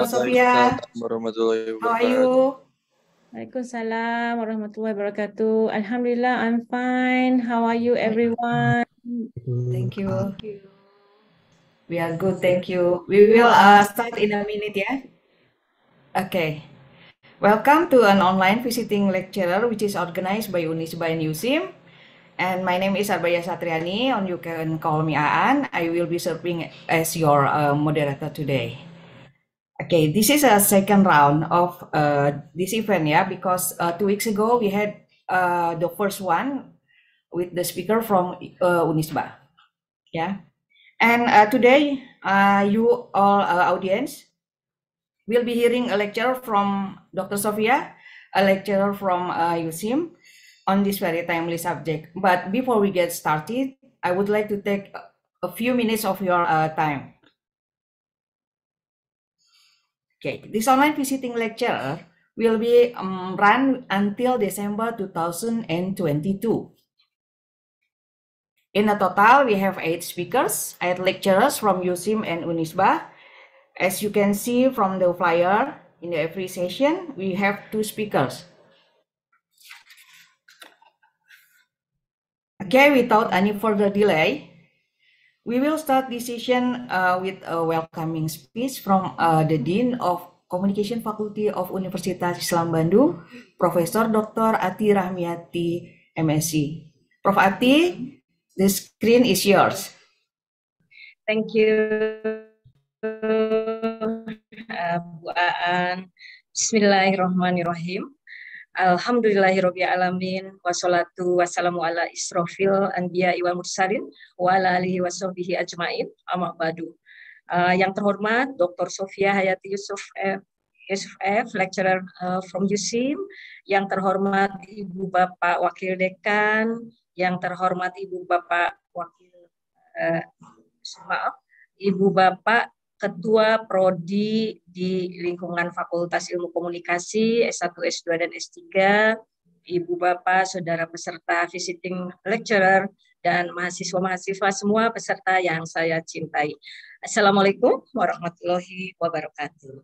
Selamat Pak Sofia. Waalaikumsalam warahmatullahi wabarakatuh. Alhamdulillah, I'm fine. How are you, everyone? Thank you. We are good, thank you. We will uh, start in a minute, yeah? Okay. Welcome to an online visiting lecturer which is organized by UNISBA and USIM. And my name is Arbaya Satriani, and you can call me Aan. I will be serving as your uh, moderator today. Okay, this is a second round of uh, this event, yeah, because uh, two weeks ago we had uh, the first one with the speaker from uh, Unisba, yeah. And uh, today, uh, you all audience will be hearing a lecture from Dr. Sofia, a lecturer from USIM on this very timely subject. But before we get started, I would like to take a few minutes of your time. Okay, this online visiting lecture will be um, run until December 2022. In a total, we have eight speakers, eight lecturers from USIM and UNISBA. As you can see from the flyer, in every session, we have two speakers. Okay, without any further delay, We will start this session uh, with a welcoming speech from uh, the Dean of Communication Faculty of Universitas Islam Bandung, Profesor Dr. Ati Rahmiati, MSc. Prof. Ati, the screen is yours. Thank you, uh, Bu Aan. Bismillahirrahmanirrahim. Alhamdulillahirabbil alamin wassalatu wassalamu ala isrofil anbiya wal mursalin wa ala alihi washabihi ajmain amma ba'du. Uh, yang terhormat Dr. Sofia Hayati Yusuf F. Yusuf F, lecturer uh, from USIM, yang terhormat Ibu Bapak Wakil Dekan, yang terhormat Ibu Bapak Wakil uh, maaf, Ibu Bapak Ketua Prodi di lingkungan Fakultas Ilmu Komunikasi S1, S2, dan S3, Ibu Bapak, Saudara peserta visiting lecturer, dan mahasiswa-mahasiswa semua peserta yang saya cintai. Assalamualaikum warahmatullahi wabarakatuh.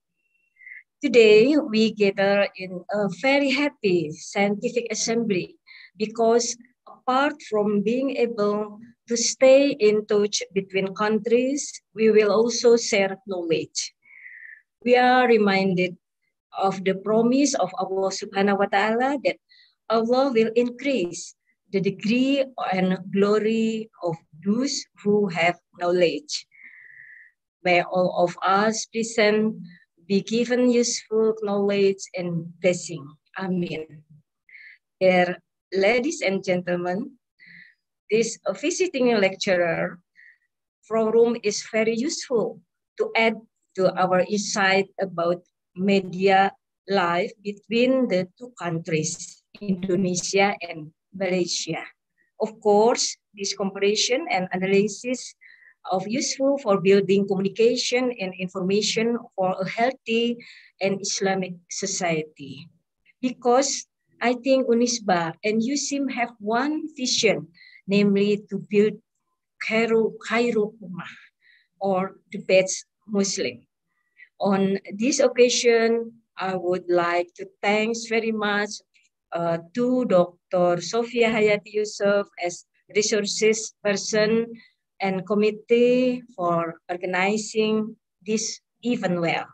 Today we gather in a very happy scientific assembly because apart from being able to stay in touch between countries, we will also share knowledge. We are reminded of the promise of Allah subhanahu wa ta'ala that Allah will increase the degree and glory of those who have knowledge. May all of us present be given useful knowledge and blessing. Amen. Dear ladies and gentlemen, this visiting lecturer forum is very useful to add to our insight about media life between the two countries, Indonesia and Malaysia. Of course, this comparison and analysis of useful for building communication and information for a healthy and Islamic society. Because I think UNISBA and USIM have one vision, namely to build Cairo, Cairo Ummah, or the best Muslim. On this occasion, I would like to thanks very much uh, to Dr. Sofia Hayati Yusuf as resources person and committee for organizing this event well.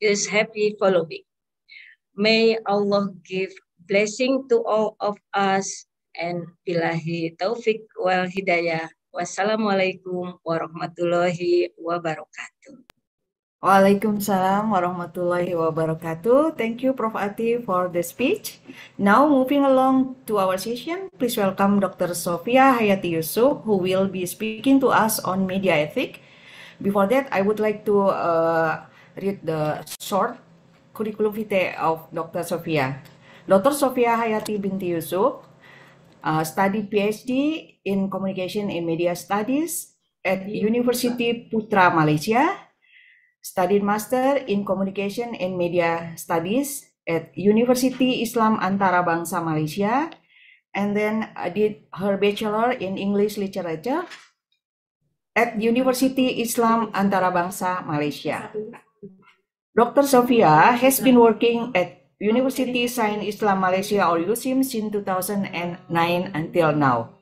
Is happy following. May Allah give blessing to all of us and bilahi taufik wal hidayah. Wassalamualaikum warahmatullahi wabarakatuh. Waalaikumsalam warahmatullahi wabarakatuh. Thank you Prof. Ati for the speech. Now moving along to our session, please welcome Dr. Sofia Hayati Yusuf who will be speaking to us on media ethic. Before that, I would like to uh, read the short Kurikulum vitae of Dr. Sofia. Dr. Sofia Hayati binti Yusuf uh, studied PhD in Communication and Media Studies at University Putra Malaysia, studied Master in Communication and Media Studies at University Islam Antara Bangsa Malaysia, and then uh, did her Bachelor in English Literature at University Islam Antara Bangsa Malaysia. Dr. Sofia has been working at University Science Islam Malaysia or USIM since 2009 until now.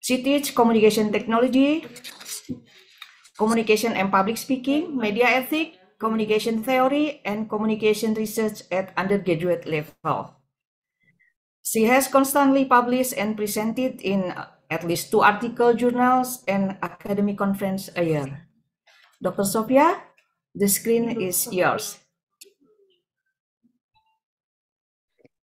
She teaches communication technology, communication and public speaking, media ethics, communication theory, and communication research at undergraduate level. She has constantly published and presented in at least two article journals and academic conference a year. Dr. Sophia, The screen is yours.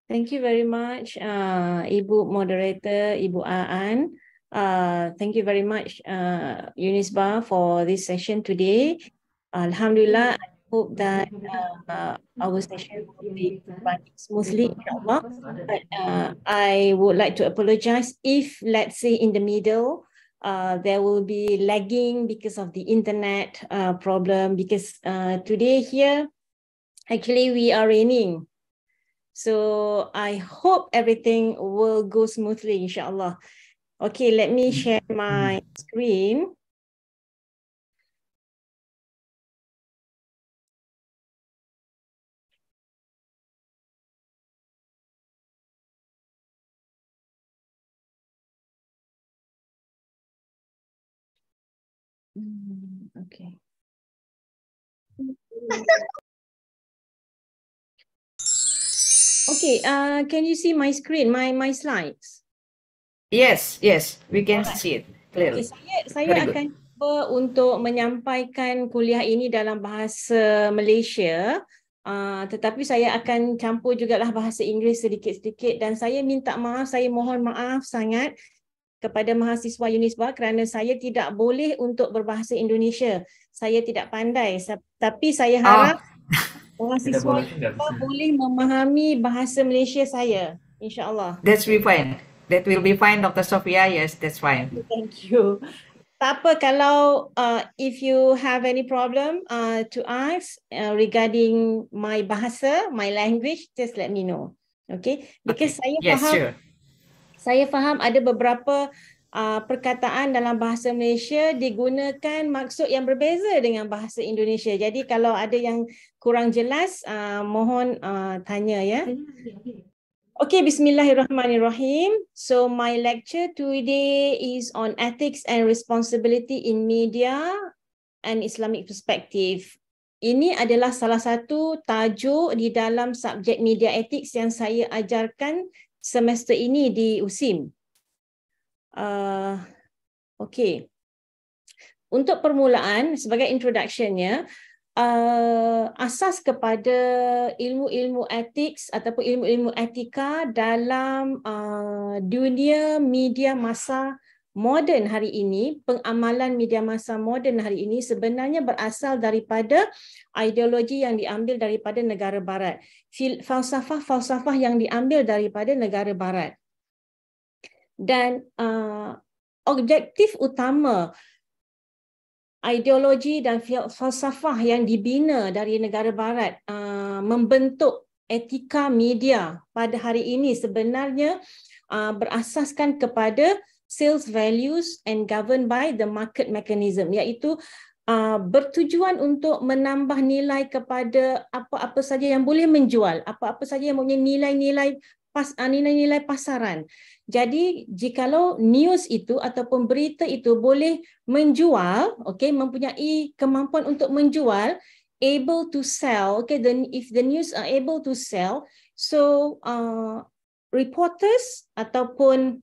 Thank you very much, uh, Ibu Moderator, Ibu Aan. Uh, thank you very much, uh, UNISBA, for this session today. Alhamdulillah, I hope that uh, our session will be run smoothly. But uh, I would like to apologize if, let's say, in the middle, Uh, there will be lagging because of the internet uh, problem because uh, today here, actually we are raining. So I hope everything will go smoothly, inshallah. Okay, let me mm-hmm. share my screen. Hmm, okay. Okay, uh, can you see my screen, my my slides? Yes, yes, we can right. see it clearly. Okay, saya saya Very akan cuba untuk menyampaikan kuliah ini dalam bahasa Malaysia. Uh, tetapi saya akan campur juga lah bahasa Inggeris sedikit-sedikit dan saya minta maaf, saya mohon maaf sangat kepada mahasiswa UNISBA kerana saya tidak boleh untuk berbahasa Indonesia. Saya tidak pandai tapi saya ah. harap ah. mahasiswa boleh, boleh memahami bahasa Malaysia saya. InsyaAllah. That's be fine. That will be fine Dr. Sophia. Yes, that's fine. Thank you. Tak apa kalau uh, if you have any problem uh, to ask uh, regarding my bahasa, my language, just let me know. Okay? Because okay. saya yes, faham sure saya faham ada beberapa uh, perkataan dalam bahasa Malaysia digunakan maksud yang berbeza dengan bahasa Indonesia. Jadi kalau ada yang kurang jelas, uh, mohon uh, tanya ya. Okay, bismillahirrahmanirrahim. So my lecture today is on ethics and responsibility in media and Islamic perspective. Ini adalah salah satu tajuk di dalam subjek media etik yang saya ajarkan semester ini di USIM. Uh, ah, okay. Untuk permulaan, sebagai introductionnya, uh, asas kepada ilmu-ilmu etik ataupun ilmu-ilmu etika dalam uh, dunia media masa moden hari ini, pengamalan media masa moden hari ini sebenarnya berasal daripada ideologi yang diambil daripada negara barat. Falsafah-falsafah yang diambil daripada negara barat. Dan uh, objektif utama ideologi dan falsafah yang dibina dari negara barat uh, membentuk etika media pada hari ini sebenarnya uh, berasaskan kepada sales values and governed by the market mechanism iaitu uh, bertujuan untuk menambah nilai kepada apa-apa saja yang boleh menjual apa-apa saja yang mempunyai nilai-nilai pas uh, nilai-nilai pasaran. Jadi jikalau news itu ataupun berita itu boleh menjual, okey mempunyai kemampuan untuk menjual, able to sell, okey then if the news are able to sell, so uh, reporters ataupun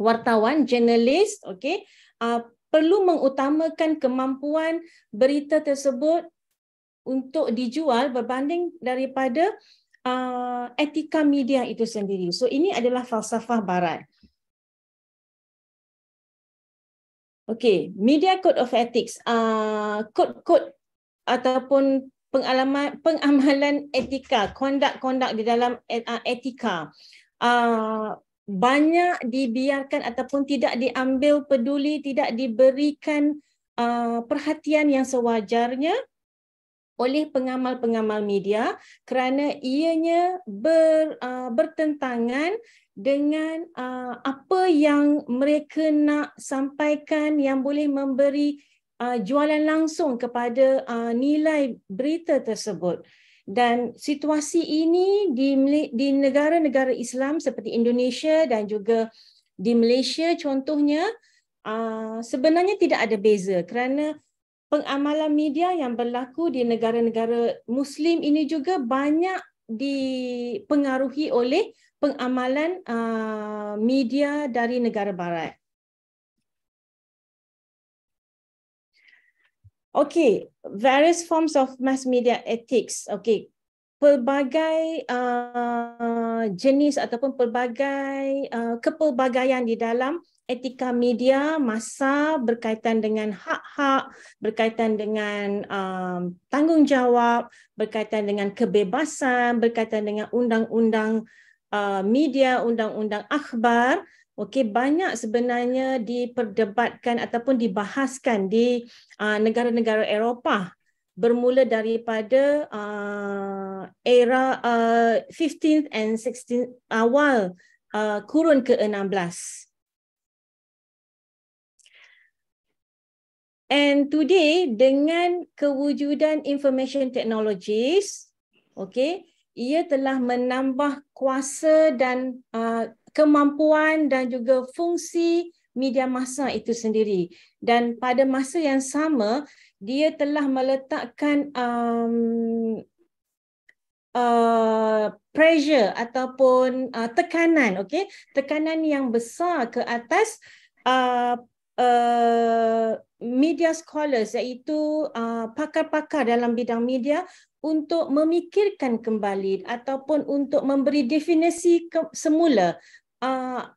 wartawan, jurnalis, okay, uh, perlu mengutamakan kemampuan berita tersebut untuk dijual berbanding daripada uh, etika media itu sendiri. So ini adalah falsafah barat. Okay, media code of ethics, uh, code-code uh, ataupun pengalaman pengamalan etika, conduct-conduct di dalam uh, etika. Uh, banyak dibiarkan ataupun tidak diambil peduli, tidak diberikan uh, perhatian yang sewajarnya oleh pengamal-pengamal media kerana ianya ber, uh, bertentangan dengan uh, apa yang mereka nak sampaikan yang boleh memberi uh, jualan langsung kepada uh, nilai berita tersebut dan situasi ini di di negara-negara Islam seperti Indonesia dan juga di Malaysia contohnya uh, sebenarnya tidak ada beza kerana pengamalan media yang berlaku di negara-negara muslim ini juga banyak dipengaruhi oleh pengamalan uh, media dari negara barat Okay, various forms of mass media ethics. Okay, pelbagai uh, jenis ataupun pelbagai uh, kepelbagaian di dalam etika media masa berkaitan dengan hak-hak, berkaitan dengan um, tanggungjawab, berkaitan dengan kebebasan, berkaitan dengan undang-undang uh, media, undang-undang akhbar, Okey banyak sebenarnya diperdebatkan ataupun dibahaskan di uh, negara-negara Eropah bermula daripada uh, era uh, ah, 15th and 16 awal uh, kurun ke-16. And today dengan kewujudan information technologies, okey, ia telah menambah kuasa dan uh, kemampuan dan juga fungsi media masa itu sendiri dan pada masa yang sama dia telah meletakkan um, uh, pressure ataupun uh, tekanan okay, tekanan yang besar ke atas uh, uh, media scholars iaitu uh, pakar-pakar dalam bidang media untuk memikirkan kembali ataupun untuk memberi definisi semula Uh,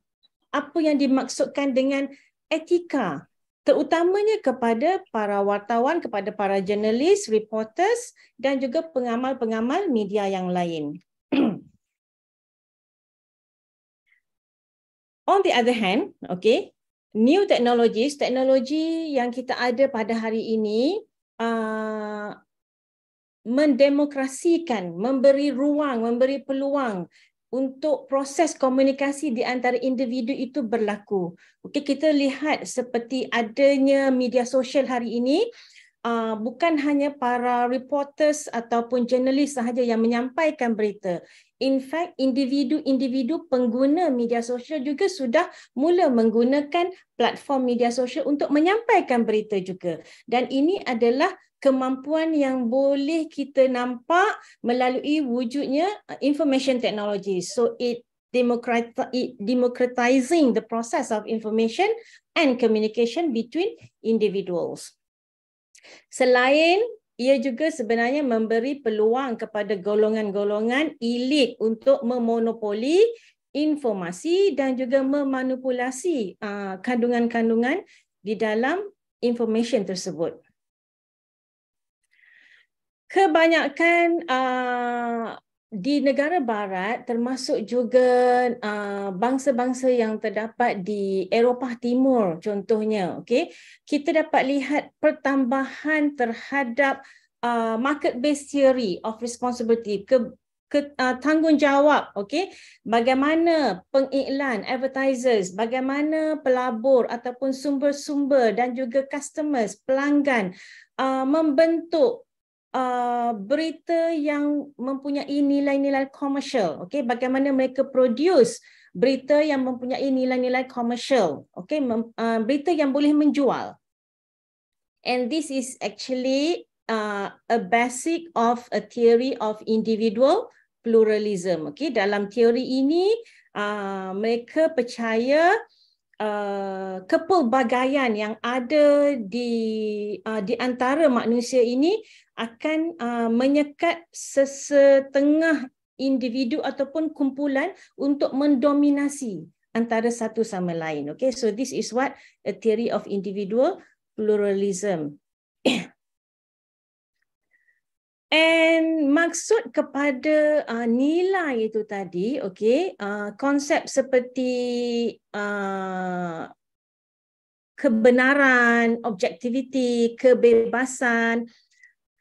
apa yang dimaksudkan dengan etika terutamanya kepada para wartawan kepada para jurnalis reporters dan juga pengamal-pengamal media yang lain on the other hand okay new technologies teknologi yang kita ada pada hari ini uh, mendemokrasikan memberi ruang memberi peluang untuk proses komunikasi di antara individu itu berlaku. Okey, kita lihat seperti adanya media sosial hari ini, uh, bukan hanya para reporters ataupun jurnalis sahaja yang menyampaikan berita. In fact, individu-individu pengguna media sosial juga sudah mula menggunakan platform media sosial untuk menyampaikan berita juga. Dan ini adalah kemampuan yang boleh kita nampak melalui wujudnya uh, information technology. So it democratizing the process of information and communication between individuals. Selain ia juga sebenarnya memberi peluang kepada golongan-golongan elit untuk memonopoli informasi dan juga memanipulasi uh, kandungan-kandungan di dalam information tersebut kebanyakan uh, di negara barat termasuk juga uh, bangsa-bangsa yang terdapat di Eropah Timur contohnya okey kita dapat lihat pertambahan terhadap uh, market based theory of responsibility ke, ke uh, tanggungjawab okey bagaimana pengiklan advertisers bagaimana pelabur ataupun sumber-sumber dan juga customers pelanggan uh, membentuk Uh, berita yang mempunyai nilai-nilai komersial. Okay, bagaimana mereka produce berita yang mempunyai nilai-nilai komersial. Okay, uh, berita yang boleh menjual. And this is actually uh, a basic of a theory of individual pluralism. Okay, dalam teori ini uh, mereka percaya Uh, kepelbagaian yang ada di uh, di antara manusia ini akan uh, menyekat sesetengah individu ataupun kumpulan untuk mendominasi antara satu sama lain. Okay, so this is what a theory of individual pluralism. And maksud kepada uh, nilai itu tadi, okay, uh, konsep seperti uh, kebenaran, objektiviti, kebebasan,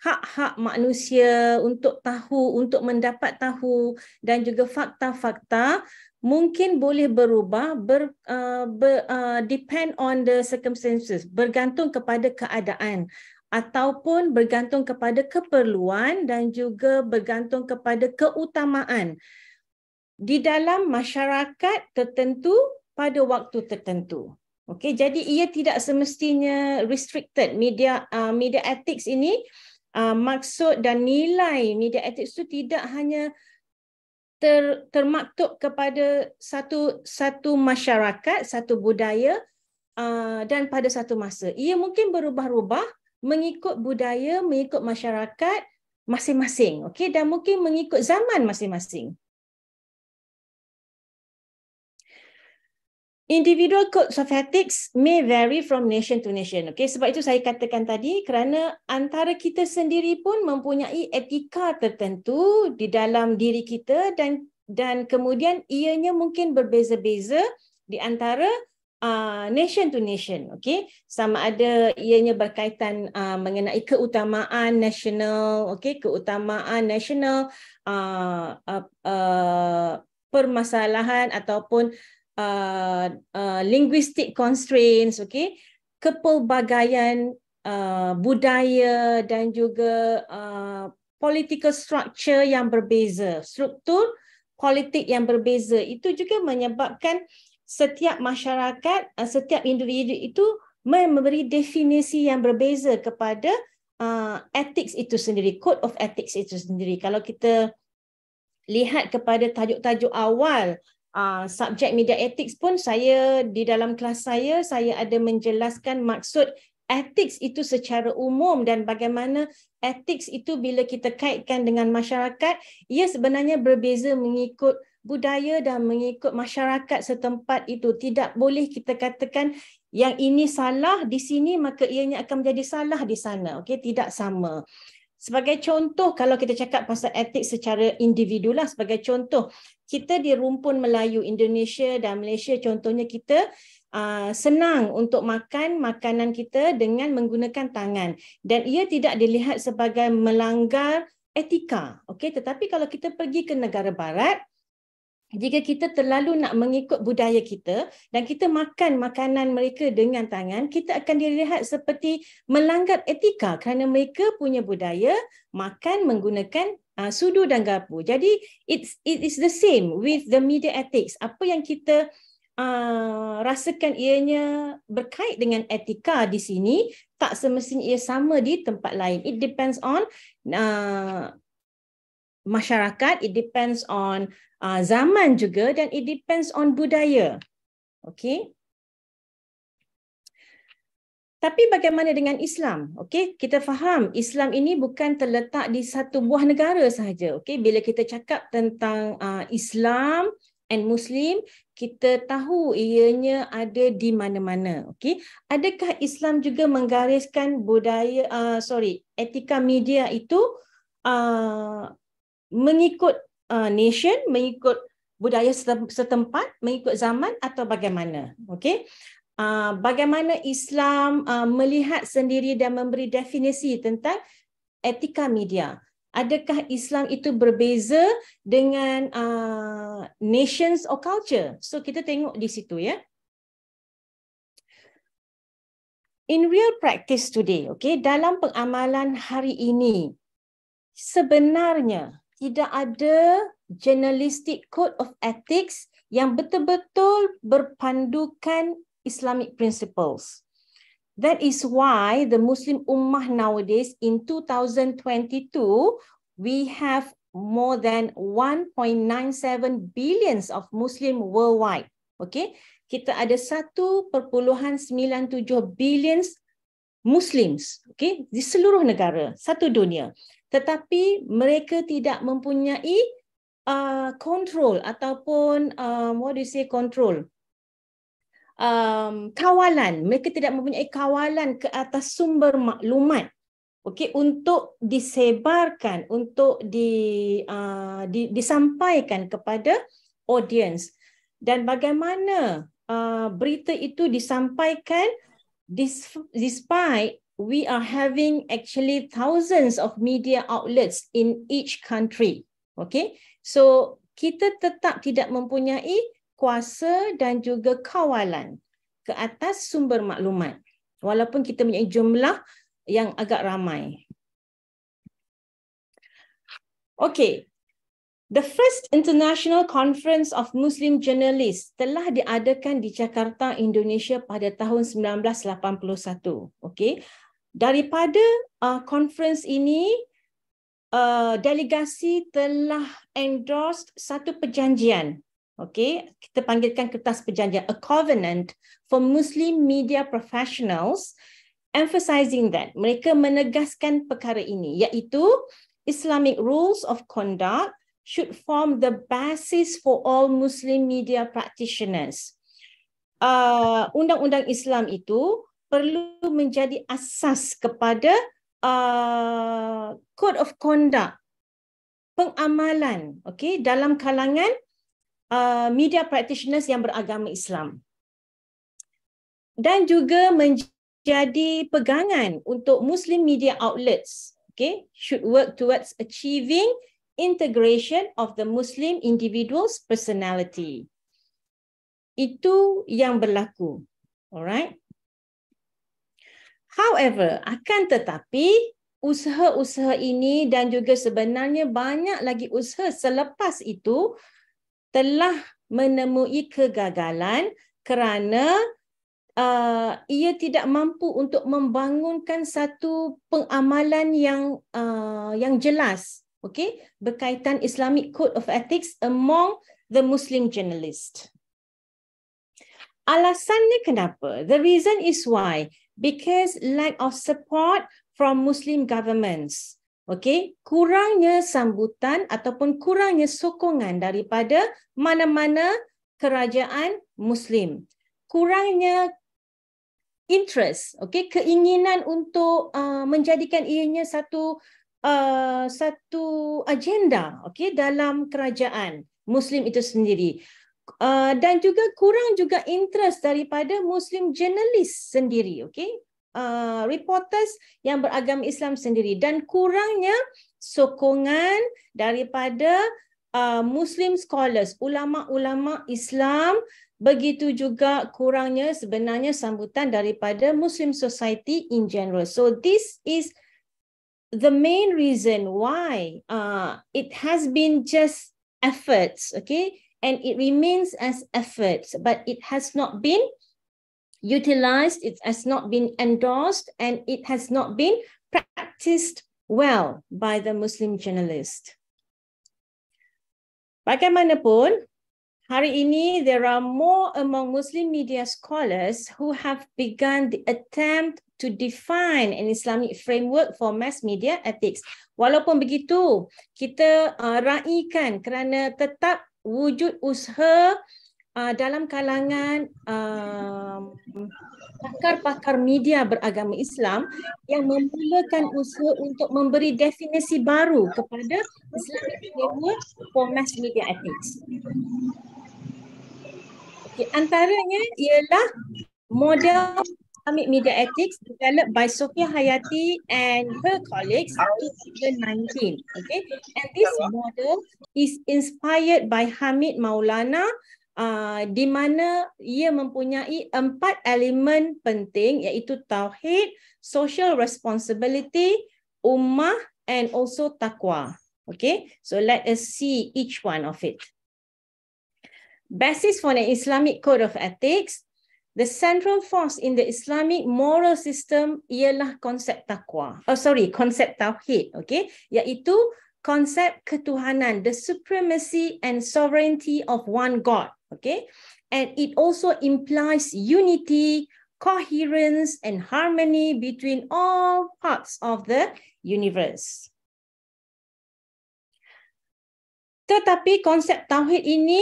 hak-hak manusia untuk tahu, untuk mendapat tahu dan juga fakta-fakta mungkin boleh berubah ber, uh, ber uh, depend on the circumstances bergantung kepada keadaan ataupun bergantung kepada keperluan dan juga bergantung kepada keutamaan di dalam masyarakat tertentu pada waktu tertentu Okay, jadi ia tidak semestinya restricted media uh, media ethics ini uh, uh, maksud dan nilai media etik itu tidak hanya ter, termaktub kepada satu satu masyarakat, satu budaya uh, dan pada satu masa. Ia mungkin berubah-ubah mengikut budaya, mengikut masyarakat masing-masing. Okay, dan mungkin mengikut zaman masing-masing. Individual codes of ethics may vary from nation to nation. Okay, sebab itu saya katakan tadi kerana antara kita sendiri pun mempunyai etika tertentu di dalam diri kita dan dan kemudian ianya mungkin berbeza-beza di antara uh, nation to nation. Okay, sama ada ianya berkaitan uh, mengenai keutamaan nasional. Okay, keutamaan nasional uh, uh, uh, permasalahan ataupun uh, uh, linguistic constraints, okay, kepelbagaian uh, budaya dan juga uh, political structure yang berbeza, struktur politik yang berbeza itu juga menyebabkan setiap masyarakat, uh, setiap individu itu memberi definisi yang berbeza kepada uh, ethics itu sendiri, code of ethics itu sendiri. Kalau kita lihat kepada tajuk-tajuk awal Ah, subjek media etik pun saya di dalam kelas saya saya ada menjelaskan maksud etik itu secara umum dan bagaimana etik itu bila kita kaitkan dengan masyarakat ia sebenarnya berbeza mengikut budaya dan mengikut masyarakat setempat itu tidak boleh kita katakan yang ini salah di sini maka ianya akan menjadi salah di sana okey tidak sama Sebagai contoh, kalau kita cakap pasal etik secara individu lah, sebagai contoh, kita di rumpun Melayu, Indonesia dan Malaysia, contohnya kita uh, senang untuk makan makanan kita dengan menggunakan tangan. Dan ia tidak dilihat sebagai melanggar etika. Okay? Tetapi kalau kita pergi ke negara barat, jika kita terlalu nak mengikut budaya kita dan kita makan makanan mereka dengan tangan, kita akan dilihat seperti melanggar etika kerana mereka punya budaya makan menggunakan uh, sudu dan garpu. Jadi it's it is the same with the media ethics. Apa yang kita uh, rasakan ianya berkait dengan etika di sini tak semestinya ia sama di tempat lain. It depends on uh, masyarakat, it depends on uh, zaman juga dan it depends on budaya. Okay. Tapi bagaimana dengan Islam? okay? kita faham Islam ini bukan terletak di satu buah negara sahaja. okay. bila kita cakap tentang uh, Islam and Muslim, kita tahu ianya ada di mana-mana. okay. adakah Islam juga menggariskan budaya uh, sorry, etika media itu uh, mengikut uh, nation, mengikut budaya setempat, mengikut zaman atau bagaimana? Okay, Uh, bagaimana Islam uh, melihat sendiri dan memberi definisi tentang etika media? Adakah Islam itu berbeza dengan uh, nations or culture? So kita tengok di situ ya. In real practice today, okay, dalam pengamalan hari ini, sebenarnya tidak ada journalistic code of ethics yang betul-betul berpandukan Islamic principles. That is why the Muslim Ummah nowadays in 2022, we have more than 1.97 billions of Muslim worldwide. Okay, kita ada 1.97 billions Muslims. Okay, di seluruh negara, satu dunia tetapi mereka tidak mempunyai kontrol uh, ataupun uh, what do you say control um, kawalan mereka tidak mempunyai kawalan ke atas sumber maklumat okey untuk disebarkan untuk di, uh, di disampaikan kepada audience dan bagaimana uh, berita itu disampaikan despite we are having actually thousands of media outlets in each country. Okay, so kita tetap tidak mempunyai kuasa dan juga kawalan ke atas sumber maklumat. Walaupun kita punya jumlah yang agak ramai. Okay, the first international conference of Muslim journalists telah diadakan di Jakarta, Indonesia pada tahun 1981. Okay, daripada uh, conference ini uh, delegasi telah endorse satu perjanjian Okay, kita panggilkan kertas perjanjian a covenant for muslim media professionals emphasizing that mereka menegaskan perkara ini iaitu islamic rules of conduct should form the basis for all muslim media practitioners uh, undang-undang islam itu perlu menjadi asas kepada uh, code of conduct pengamalan okey dalam kalangan uh, media practitioners yang beragama Islam dan juga menjadi pegangan untuk muslim media outlets okey should work towards achieving integration of the muslim individuals personality itu yang berlaku alright However, akan tetapi usaha-usaha ini dan juga sebenarnya banyak lagi usaha selepas itu telah menemui kegagalan kerana uh, ia tidak mampu untuk membangunkan satu pengamalan yang uh, yang jelas okey berkaitan Islamic code of ethics among the muslim journalist alasannya kenapa the reason is why because lack of support from Muslim governments. Okay, kurangnya sambutan ataupun kurangnya sokongan daripada mana-mana kerajaan Muslim. Kurangnya interest, okay, keinginan untuk uh, menjadikan ianya satu uh, satu agenda, okay, dalam kerajaan Muslim itu sendiri uh, dan juga kurang juga interest daripada Muslim journalist sendiri, okay? Uh, reporters yang beragama Islam sendiri dan kurangnya sokongan daripada uh, Muslim scholars, ulama-ulama Islam begitu juga kurangnya sebenarnya sambutan daripada Muslim society in general. So this is the main reason why uh, it has been just efforts, okay? and it remains as effort, but it has not been utilized, it has not been endorsed, and it has not been practiced well by the Muslim journalist. Bagaimanapun, hari ini there are more among Muslim media scholars who have begun the attempt to define an Islamic framework for mass media ethics. Walaupun begitu, kita uh, raikan kerana tetap wujud usaha uh, dalam kalangan uh, pakar-pakar media beragama Islam yang memulakan usaha untuk memberi definisi baru kepada Islamic framework for mass media ethics. Okay, antaranya ialah model Islamic Media Ethics developed by Sophia Hayati and her colleagues in 2019. Okay, and this model is inspired by Hamid Maulana Uh, di mana ia mempunyai empat elemen penting yaitu tauhid, social responsibility, ummah and also taqwa. Okay, so let us see each one of it. Basis for an Islamic code of ethics, The central force in the Islamic moral system ialah konsep taqwa. Oh sorry, konsep tauhid, okay? yaitu konsep ketuhanan, the supremacy and sovereignty of one God, okay? And it also implies unity, coherence and harmony between all parts of the universe. Tetapi konsep tauhid ini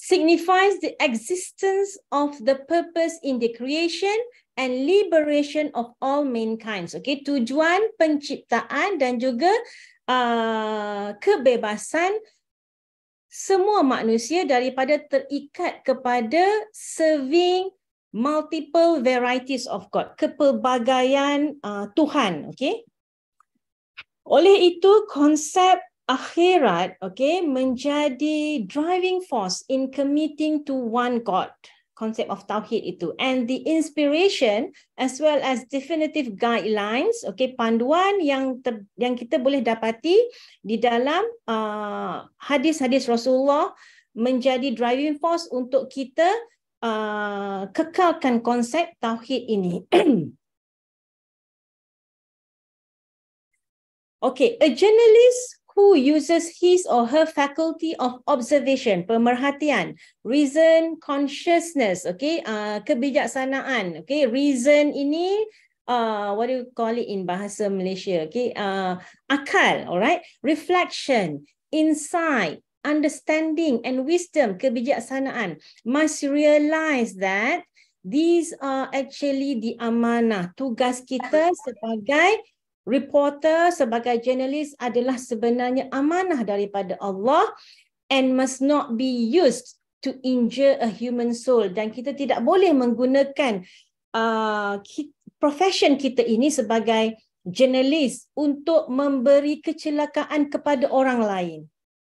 signifies the existence of the purpose in the creation and liberation of all mankind. Okay, tujuan penciptaan dan juga uh, kebebasan semua manusia daripada terikat kepada serving multiple varieties of God, kepelbagaian uh, Tuhan. Okay. Oleh itu, konsep akhirat okay menjadi driving force in committing to one god concept of tauhid itu and the inspiration as well as definitive guidelines okay panduan yang ter, yang kita boleh dapati di dalam uh, hadis-hadis Rasulullah menjadi driving force untuk kita uh, kekalkan konsep tauhid ini Okay, a journalist who uses his or her faculty of observation, pemerhatian, reason, consciousness, okay, uh, kebijaksanaan, okay, reason ini, uh, what do you call it in bahasa Malaysia, okay, uh, akal, alright, reflection, insight, understanding and wisdom, kebijaksanaan, must realize that these are actually the amanah, tugas kita sebagai reporter sebagai jurnalis adalah sebenarnya amanah daripada Allah and must not be used to injure a human soul dan kita tidak boleh menggunakan uh, profession kita ini sebagai jurnalis untuk memberi kecelakaan kepada orang lain.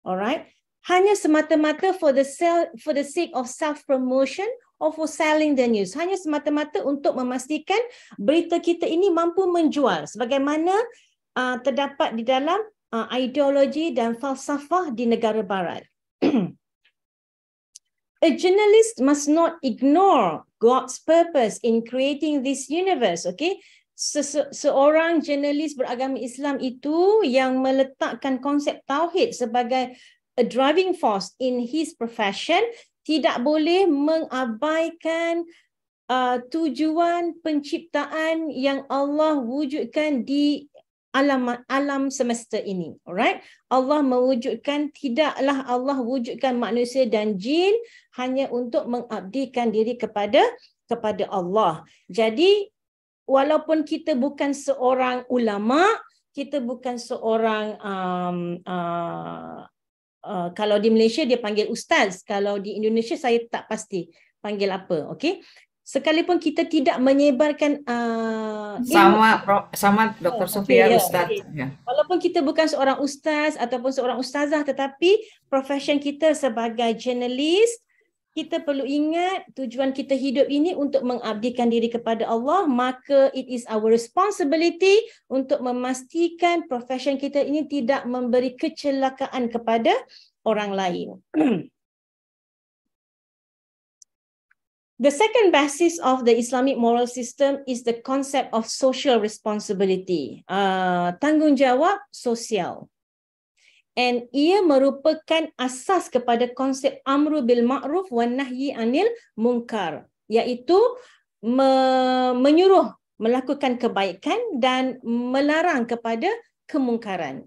Alright? Hanya semata-mata for the self for the sake of self promotion or for selling the news. Hanya semata-mata untuk memastikan berita kita ini mampu menjual sebagaimana uh, terdapat di dalam uh, ideologi dan falsafah di negara barat. A journalist must not ignore God's purpose in creating this universe, okay? Seorang jurnalis beragama Islam itu yang meletakkan konsep tauhid sebagai a driving force in his profession tidak boleh mengabaikan uh, tujuan penciptaan yang Allah wujudkan di alam alam semesta ini. Alright? Allah mewujudkan tidaklah Allah wujudkan manusia dan jin hanya untuk mengabdikan diri kepada kepada Allah. Jadi walaupun kita bukan seorang ulama, kita bukan seorang um, uh, Uh, kalau di Malaysia dia panggil ustaz, kalau di Indonesia saya tak pasti panggil apa, okey. Sekalipun kita tidak menyebarkan uh, sama pro, sama Dr. Oh, Sofia okay, yeah, ustaz. Okay. Yeah. Walaupun kita bukan seorang ustaz ataupun seorang ustazah tetapi profession kita sebagai jurnalis, uh, kita perlu ingat tujuan kita hidup ini untuk mengabdikan diri kepada Allah maka it is our responsibility untuk memastikan profession kita ini tidak memberi kecelakaan kepada orang lain The second basis of the Islamic moral system is the concept of social responsibility. Uh, tanggungjawab sosial and ia merupakan asas kepada konsep amru bil ma'ruf wa nahyi anil munkar iaitu me- menyuruh melakukan kebaikan dan melarang kepada kemungkaran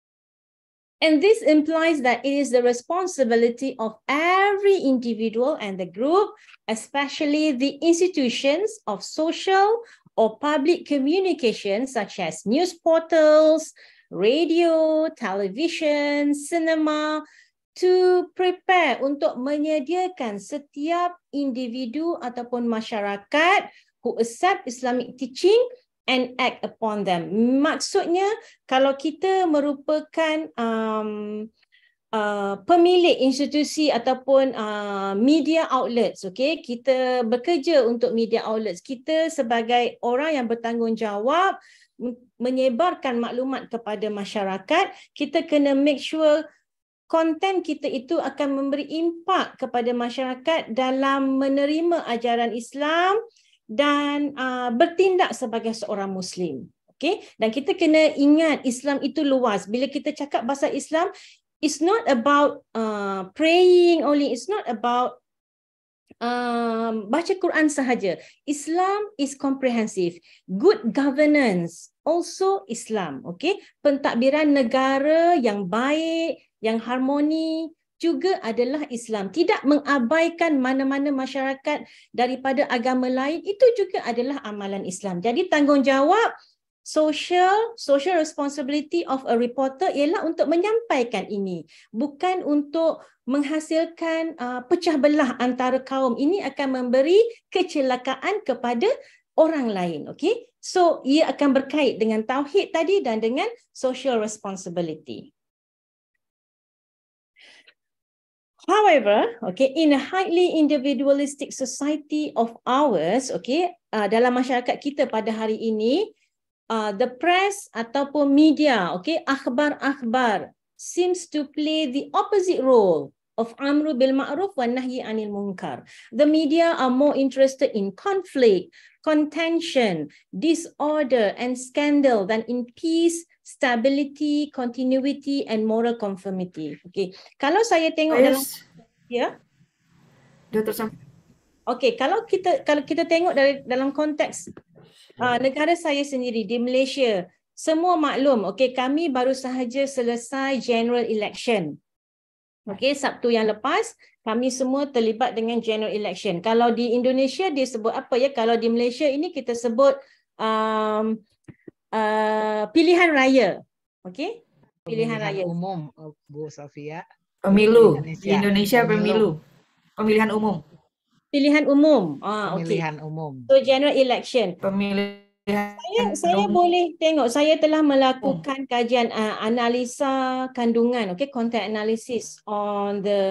and this implies that it is the responsibility of every individual and the group especially the institutions of social or public communication such as news portals radio, television, cinema to prepare untuk menyediakan setiap individu ataupun masyarakat who accept Islamic teaching and act upon them. Maksudnya kalau kita merupakan um, Uh, pemilik institusi ataupun uh, media outlets okay, kita bekerja untuk media outlets kita sebagai orang yang bertanggungjawab uh, menyebarkan maklumat kepada masyarakat, kita kena make sure konten kita itu akan memberi impak kepada masyarakat dalam menerima ajaran Islam dan uh, bertindak sebagai seorang Muslim. Okay? Dan kita kena ingat Islam itu luas. Bila kita cakap bahasa Islam, it's not about uh, praying only, it's not about um, baca Quran sahaja. Islam is comprehensive. Good governance also Islam. Okay, pentadbiran negara yang baik, yang harmoni juga adalah Islam. Tidak mengabaikan mana-mana masyarakat daripada agama lain itu juga adalah amalan Islam. Jadi tanggungjawab social social responsibility of a reporter ialah untuk menyampaikan ini bukan untuk menghasilkan uh, pecah belah antara kaum ini akan memberi kecelakaan kepada orang lain Okay, so ia akan berkait dengan tauhid tadi dan dengan social responsibility However, okay, in a highly individualistic society of ours, okay, uh, dalam masyarakat kita pada hari ini, uh, the press ataupun media, okay, akhbar-akhbar seems to play the opposite role of amru bil ma'ruf wa nahyi anil munkar. The media are more interested in conflict, contention, disorder and scandal than in peace, stability, continuity and moral conformity. Okay. Kalau saya tengok yes. dalam ya. Yeah. Dr. Sam. Okay, kalau kita kalau kita tengok dari dalam konteks uh, negara saya sendiri di Malaysia semua maklum Okay, kami baru sahaja selesai general election Okay, Sabtu yang lepas kami semua terlibat dengan general election kalau di Indonesia dia sebut apa ya kalau di Malaysia ini kita sebut um, uh, pilihan raya Okay, pilihan raya umum Bu Safia pemilu di Indonesia pemilu pemilihan umum pilihan umum. Ah, pemilihan umum. So general election. Pemilihan. Saya saya boleh tengok saya telah melakukan oh. kajian uh, analisa kandungan, okay, content analysis on the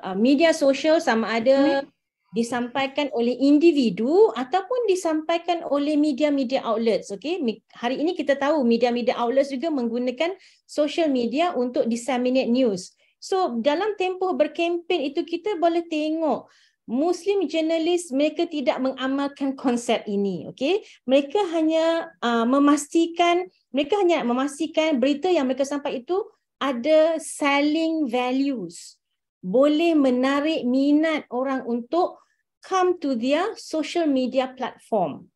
uh, media social sama ada hmm. disampaikan oleh individu ataupun disampaikan oleh media-media outlets okey hari ini kita tahu media-media outlets juga menggunakan social media untuk disseminate news so dalam tempoh berkempen itu kita boleh tengok Muslim jurnalis mereka tidak mengamalkan konsep ini. Okay, mereka hanya uh, memastikan mereka hanya memastikan berita yang mereka sampai itu ada selling values, boleh menarik minat orang untuk come to their social media platform.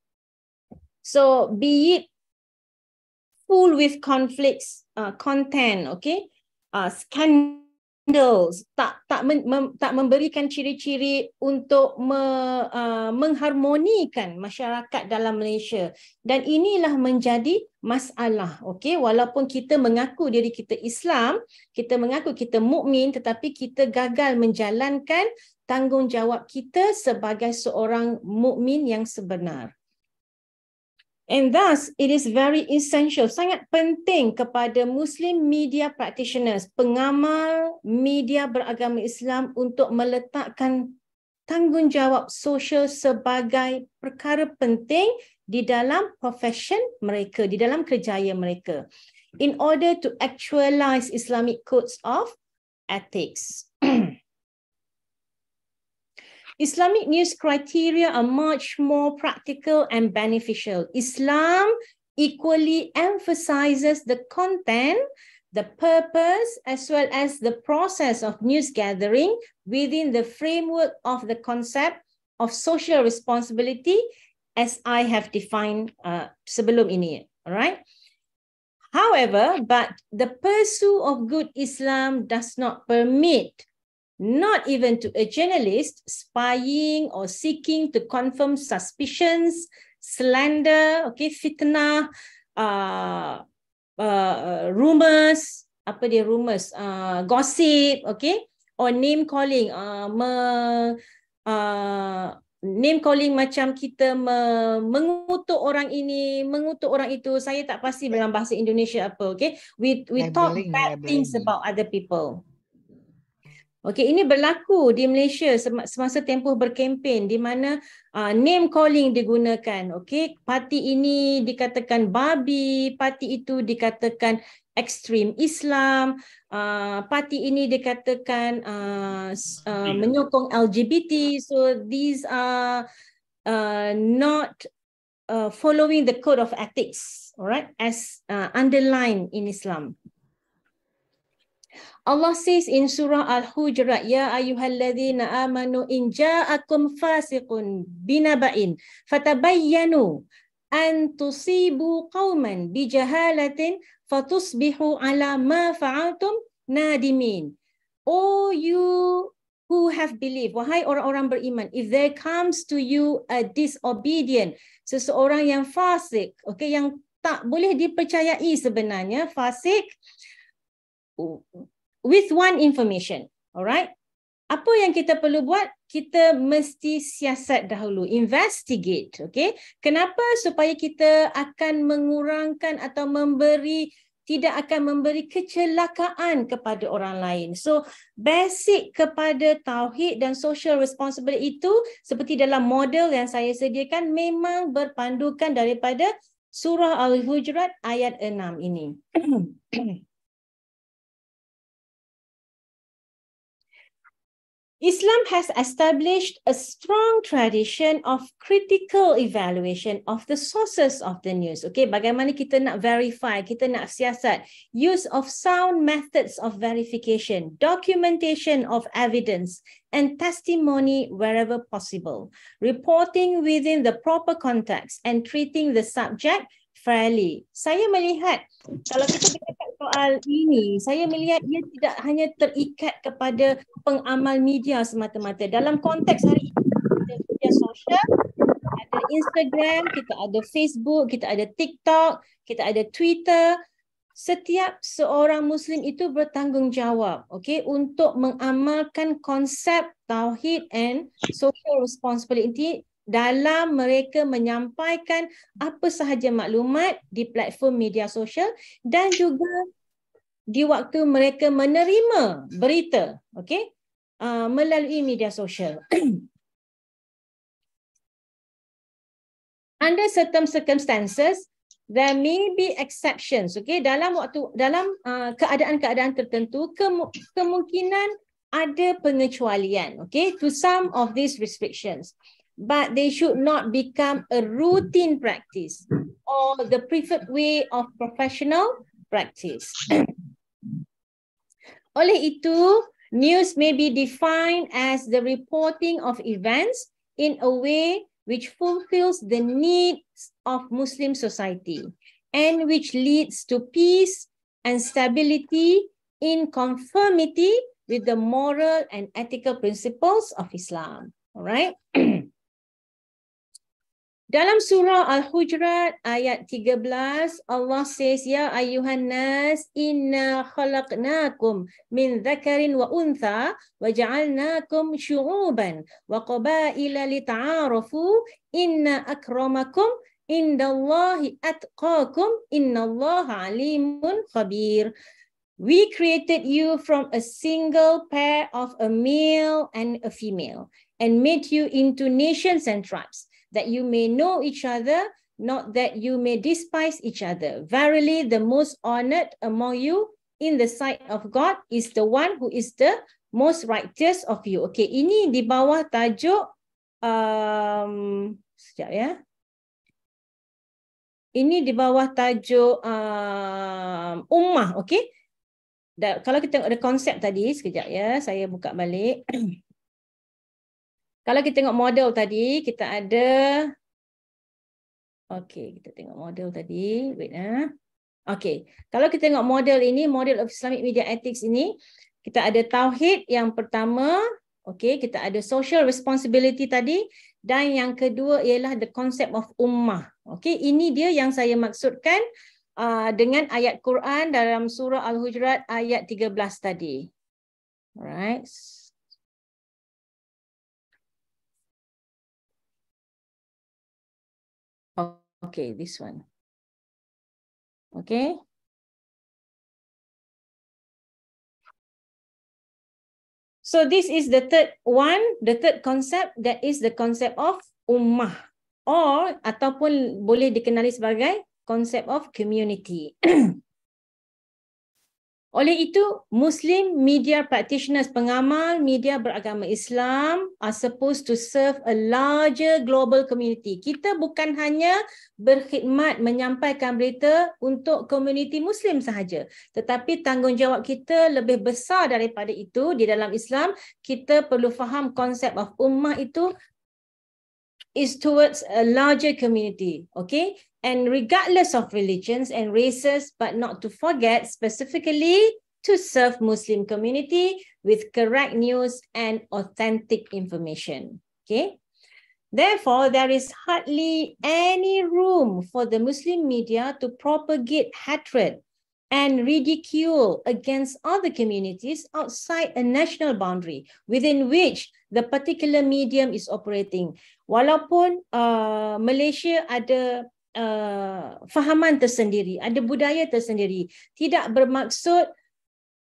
So be it full with conflicts uh, content, okay, uh, scan handles tak tak men, mem, tak memberikan ciri-ciri untuk me, uh, mengharmonikan masyarakat dalam Malaysia dan inilah menjadi masalah okey walaupun kita mengaku diri kita Islam kita mengaku kita mukmin tetapi kita gagal menjalankan tanggungjawab kita sebagai seorang mukmin yang sebenar And thus, it is very essential, sangat penting kepada Muslim media practitioners, pengamal media beragama Islam untuk meletakkan tanggungjawab sosial sebagai perkara penting di dalam profession mereka, di dalam kerjaya mereka. In order to actualize Islamic codes of ethics. Islamic news criteria are much more practical and beneficial. Islam equally emphasizes the content, the purpose, as well as the process of news gathering within the framework of the concept of social responsibility as I have defined uh, sebelum ini, all right? However, but the pursuit of good Islam does not permit not even to a journalist spying or seeking to confirm suspicions, slander, okay, fitnah, uh, uh, uh, rumors, apa dia rumors, uh, gossip, okay, or name calling, uh, me, uh, name calling macam kita me, mengutuk orang ini, mengutuk orang itu. Saya tak pasti dalam bahasa Indonesia apa, okay? We we talk bad things about other people. Okey, ini berlaku di Malaysia semasa tempoh berkempen di mana uh, name calling digunakan. Okey, parti ini dikatakan babi, parti itu dikatakan ekstrem Islam, uh, parti ini dikatakan uh, uh, menyokong LGBT. So these are uh, not uh, following the code of ethics, alright, as uh, underlined in Islam. Allah says in surah Al-Hujurat, Ya ayuhalladzina amanu in ja'akum fasiqun binaba'in fatabayyanu an tusibu qauman bijahalatin fatusbihu ala ma faatum nadimin. Oh you who have believed, wahai orang-orang beriman, if there comes to you a disobedient, seseorang yang fasik, okay, yang tak boleh dipercayai sebenarnya, fasik, with one information. Alright. Apa yang kita perlu buat? Kita mesti siasat dahulu. Investigate. Okay. Kenapa? Supaya kita akan mengurangkan atau memberi tidak akan memberi kecelakaan kepada orang lain. So basic kepada tauhid dan social responsibility itu seperti dalam model yang saya sediakan memang berpandukan daripada surah Al-Hujurat ayat 6 ini. Islam has established a strong tradition of critical evaluation of the sources of the news. Okay, bagaimana kita nak verify, kita nak siasat, use of sound methods of verification, documentation of evidence, and testimony wherever possible, reporting within the proper context and treating the subject fairly. Saya melihat kalau kita berdekat soal ini, saya melihat ia tidak hanya terikat kepada pengamal media semata-mata. Dalam konteks hari ini, ada media sosial, ada Instagram, kita ada Facebook, kita ada TikTok, kita ada Twitter. Setiap seorang Muslim itu bertanggungjawab okay, untuk mengamalkan konsep Tauhid and social responsibility dalam mereka menyampaikan apa sahaja maklumat di platform media sosial dan juga di waktu mereka menerima berita okey uh, melalui media sosial under certain circumstances there may be exceptions okey dalam waktu dalam ah, keadaan-keadaan uh, tertentu kem- kemungkinan ada pengecualian okey to some of these restrictions but they should not become a routine practice or the preferred way of professional practice. Oleh itu, news may be defined as the reporting of events in a way which fulfills the needs of Muslim society and which leads to peace and stability in conformity with the moral and ethical principles of Islam. All right. Dalam surah Al-Hujurat ayat 13, Allah says, Ya ayuhan nas, inna khalaqnakum min dhakarin wa untha, wa ja'alnakum syu'uban, wa qabaila lita'arufu, inna akramakum indallahi atqakum, innallaha alimun khabir. We created you from a single pair of a male and a female and made you into nations and tribes. that you may know each other, not that you may despise each other. Verily, the most honored among you in the sight of God is the one who is the most righteous of you. Okay, ini di bawah tajuk, um, sekejap ya. Ini di bawah tajuk um, ummah, okay. Dan kalau kita ada konsep tadi, sekejap ya, saya buka balik. kalau kita tengok model tadi, kita ada Okey, kita tengok model tadi. Wait ah. Okey. Kalau kita tengok model ini, model of Islamic Media Ethics ini, kita ada tauhid yang pertama, okey, kita ada social responsibility tadi dan yang kedua ialah the concept of ummah. Okey, ini dia yang saya maksudkan uh, dengan ayat Quran dalam surah Al-Hujurat ayat 13 tadi. Alright. Okay, this one. Okay. So this is the third one, the third concept that is the concept of ummah or ataupun boleh dikenali sebagai concept of community. Oleh itu, Muslim media practitioners, pengamal media beragama Islam are supposed to serve a larger global community. Kita bukan hanya berkhidmat menyampaikan berita untuk komuniti Muslim sahaja. Tetapi tanggungjawab kita lebih besar daripada itu di dalam Islam. Kita perlu faham konsep of ummah itu is towards a larger community. Okay? and regardless of religions and races, but not to forget specifically to serve Muslim community with correct news and authentic information. Okay. Therefore, there is hardly any room for the Muslim media to propagate hatred and ridicule against other communities outside a national boundary within which the particular medium is operating. Walaupun uh, Malaysia ada uh, fahaman tersendiri, ada budaya tersendiri. Tidak bermaksud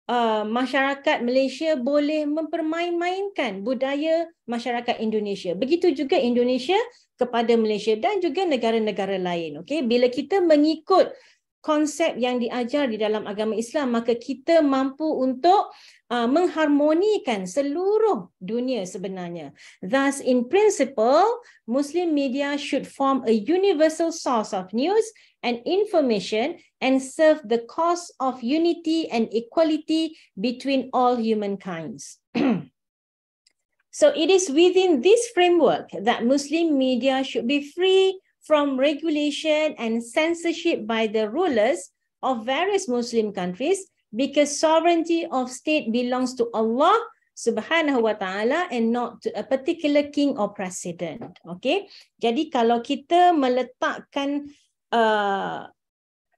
uh, masyarakat Malaysia boleh mempermain-mainkan budaya masyarakat Indonesia. Begitu juga Indonesia kepada Malaysia dan juga negara-negara lain. Okay, bila kita mengikut konsep yang diajar di dalam agama Islam, maka kita mampu untuk Ah, mengharmonikan seluruh dunia sebenarnya. Thus, in principle, Muslim media should form a universal source of news and information and serve the cause of unity and equality between all humankinds. so it is within this framework that Muslim media should be free from regulation and censorship by the rulers of various Muslim countries because sovereignty of state belongs to Allah Subhanahu wa taala and not to a particular king or president. Okay. Jadi kalau kita meletakkan uh,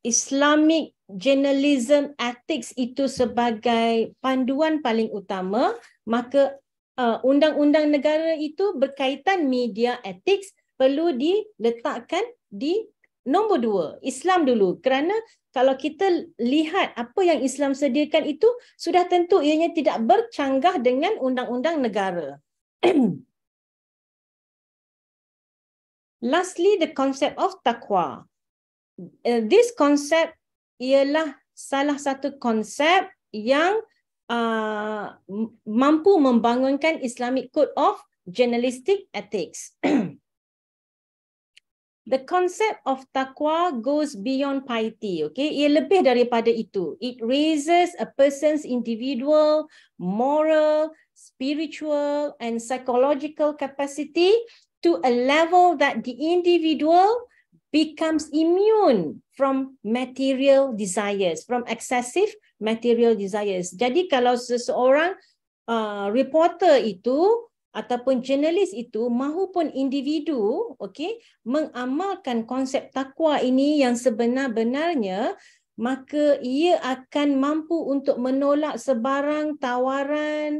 Islamic journalism ethics itu sebagai panduan paling utama, maka uh, undang-undang negara itu berkaitan media ethics perlu diletakkan di Nombor dua, Islam dulu. Kerana kalau kita lihat apa yang Islam sediakan itu, sudah tentu ianya tidak bercanggah dengan undang-undang negara. Lastly, the concept of taqwa. Uh, this concept ialah salah satu konsep yang uh, mampu membangunkan Islamic Code of Journalistic Ethics. the concept of taqwa goes beyond piety okay ia lebih daripada itu it raises a person's individual moral spiritual and psychological capacity to a level that the individual becomes immune from material desires from excessive material desires jadi kalau seseorang uh, reporter itu ataupun jurnalis itu mahupun individu okey mengamalkan konsep takwa ini yang sebenar-benarnya maka ia akan mampu untuk menolak sebarang tawaran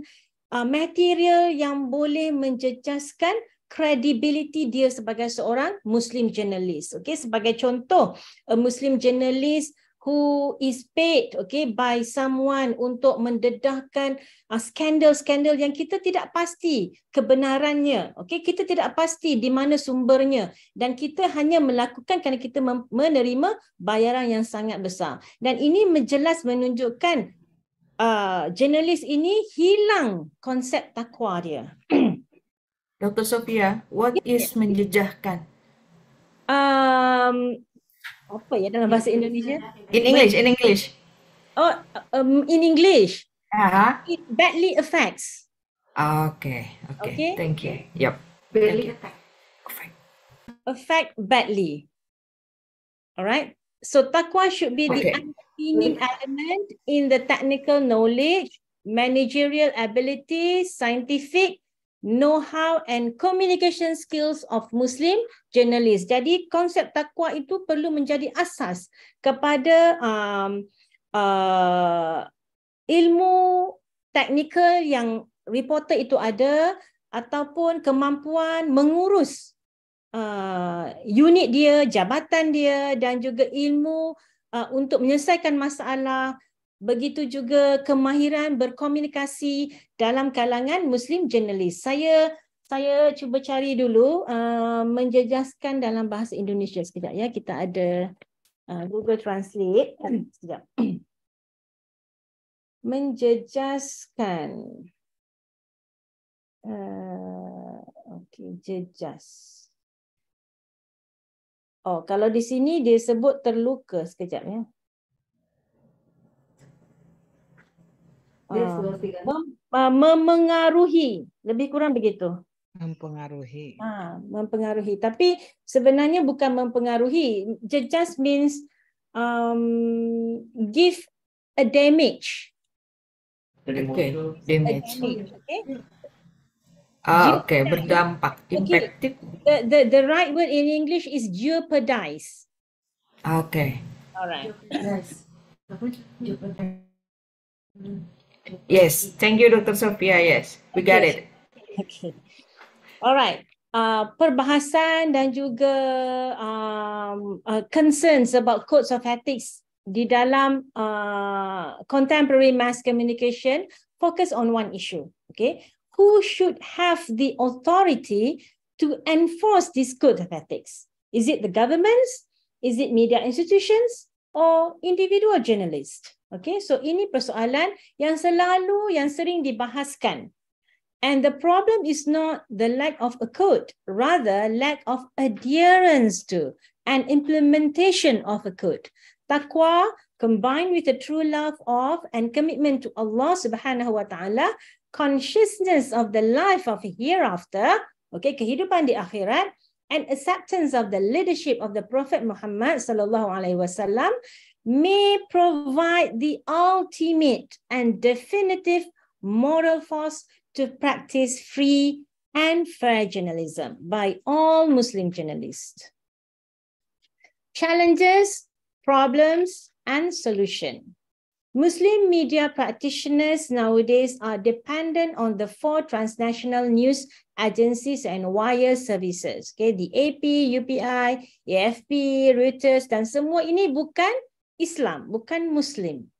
uh, material yang boleh menjejaskan credibility dia sebagai seorang muslim jurnalis okey sebagai contoh a muslim jurnalis who is paid okay by someone untuk mendedahkan uh, skandal-skandal yang kita tidak pasti kebenarannya okay kita tidak pasti di mana sumbernya dan kita hanya melakukan kerana kita menerima bayaran yang sangat besar dan ini jelas menunjukkan uh, jurnalis ini hilang konsep takwa dia Dr Sophia what ya, ya. is menjejahkan um apa ya dalam bahasa Indonesia? In English, in English. Oh, um, in English. Uh-huh. It badly affects. Okay, okay. Okay. Thank you. Yep. Badly affect. Affect. badly. All right. So taqwa should be okay. the underpinning element in the technical knowledge, managerial ability, scientific, know-how and communication skills of Muslim journalists. Jadi konsep takwa itu perlu menjadi asas kepada um, uh, ilmu teknikal yang reporter itu ada ataupun kemampuan mengurus uh, unit dia, jabatan dia dan juga ilmu uh, untuk menyelesaikan masalah begitu juga kemahiran berkomunikasi dalam kalangan muslim jurnalis. Saya saya cuba cari dulu uh, menjejaskan dalam bahasa Indonesia sekejap ya. Kita ada uh, Google Translate hmm. sekejap. Menjejaskan. Uh, okay, jejas. Oh, kalau di sini dia sebut terluka sekejap ya. Ah. Kan? mem, ah, memengaruhi lebih kurang begitu mempengaruhi ha, mempengaruhi tapi sebenarnya bukan mempengaruhi just means um, give a damage okay. damage okay. Ah, okay. berdampak impactive the, the the right word in english is jeopardize okay Alright. yes Yes, thank you Dr. Sophia. Yes, we got yes. it. Okay. All right. Uh, perbahasan dan juga um, uh, concerns about codes of ethics di dalam uh, contemporary mass communication focus on one issue. Okay, who should have the authority to enforce this code of ethics? Is it the governments? Is it media institutions or individual journalists? Okay, so ini persoalan yang selalu yang sering dibahaskan. And the problem is not the lack of a code, rather lack of adherence to and implementation of a code. Taqwa combined with the true love of and commitment to Allah subhanahu wa ta'ala, consciousness of the life of hereafter, okay, kehidupan di akhirat, and acceptance of the leadership of the Prophet Muhammad sallallahu alaihi wasallam may provide the ultimate and definitive moral force to practice free and fair journalism by all Muslim journalists. Challenges, problems, and solution. Muslim media practitioners nowadays are dependent on the four transnational news agencies and wire services. Okay, the AP, UPI, AFP, Reuters dan semua ini bukan Islam, bukan Muslim.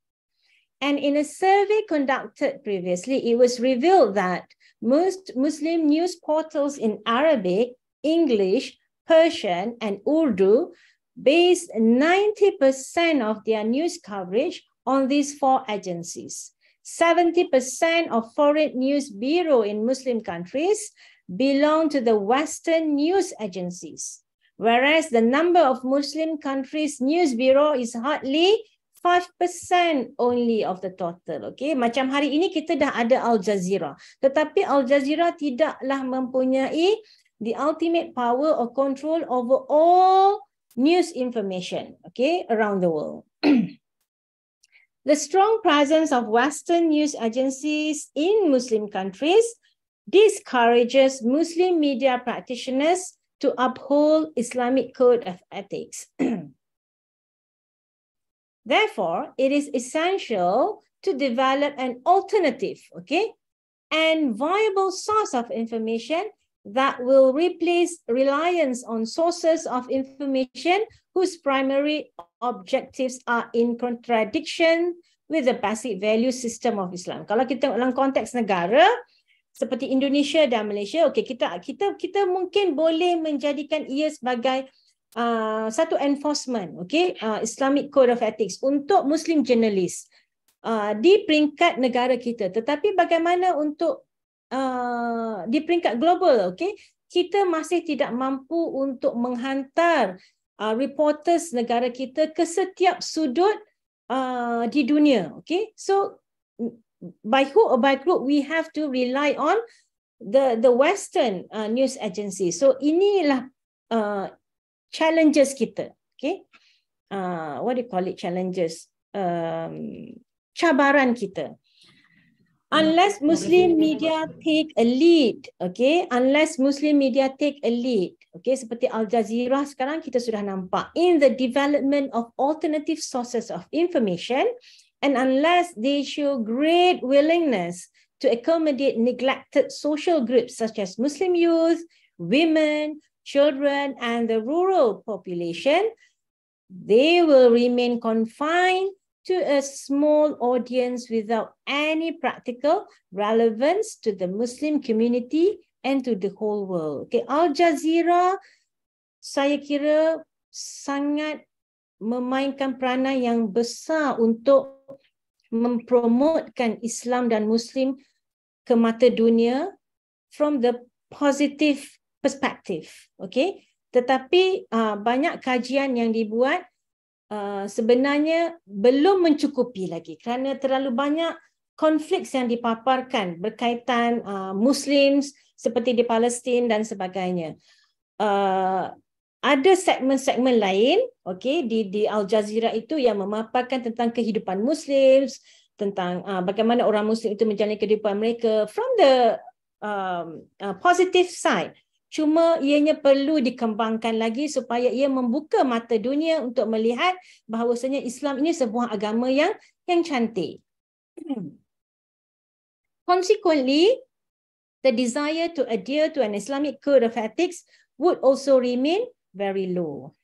And in a survey conducted previously, it was revealed that most Muslim news portals in Arabic, English, Persian, and Urdu base 90% of their news coverage on these four agencies. 70% of foreign news bureau in Muslim countries belong to the Western news agencies. whereas the number of Muslim countries news bureau is hardly 5% only of the total. Okay? Macam hari ini kita dah ada Al Jazeera. Tetapi Al Jazeera tidaklah mempunyai the ultimate power or control over all news information okay, around the world. the strong presence of Western news agencies in Muslim countries discourages Muslim media practitioners to uphold Islamic code of ethics. Therefore, it is essential to develop an alternative, okay, and viable source of information that will replace reliance on sources of information whose primary objectives are in contradiction with the basic value system of Islam. Kalau kita dalam konteks negara, seperti Indonesia dan Malaysia okey kita kita kita mungkin boleh menjadikan ia sebagai uh, satu enforcement okey uh, Islamic Code of Ethics untuk muslim jurnalis uh, di peringkat negara kita tetapi bagaimana untuk uh, di peringkat global okey kita masih tidak mampu untuk menghantar uh, reporters negara kita ke setiap sudut uh, di dunia okey so by who or by group we have to rely on the the western uh, news agency so inilah uh, challenges kita okay uh, what do you call it challenges um, cabaran kita unless muslim media take a lead okay unless muslim media take a lead okay seperti al jazeera sekarang kita sudah nampak in the development of alternative sources of information And unless they show great willingness to accommodate neglected social groups such as Muslim youth, women, children, and the rural population, they will remain confined to a small audience without any practical relevance to the Muslim community and to the whole world. Okay, Al Jazeera, saya kira sangat memainkan peranan yang besar untuk mempromotkan Islam dan Muslim ke mata dunia from the positive perspective. Okay? Tetapi uh, banyak kajian yang dibuat uh, sebenarnya belum mencukupi lagi kerana terlalu banyak konflik yang dipaparkan berkaitan uh, Muslims seperti di Palestin dan sebagainya. Uh, ada segmen-segmen lain okey di di Al Jazeera itu yang memaparkan tentang kehidupan Muslim tentang uh, bagaimana orang Muslim itu menjalani kehidupan mereka from the uh, positive side. Cuma ianya perlu dikembangkan lagi supaya ia membuka mata dunia untuk melihat bahawasanya Islam ini sebuah agama yang yang cantik. Consequently, the desire to adhere to an Islamic code of ethics would also remain very low.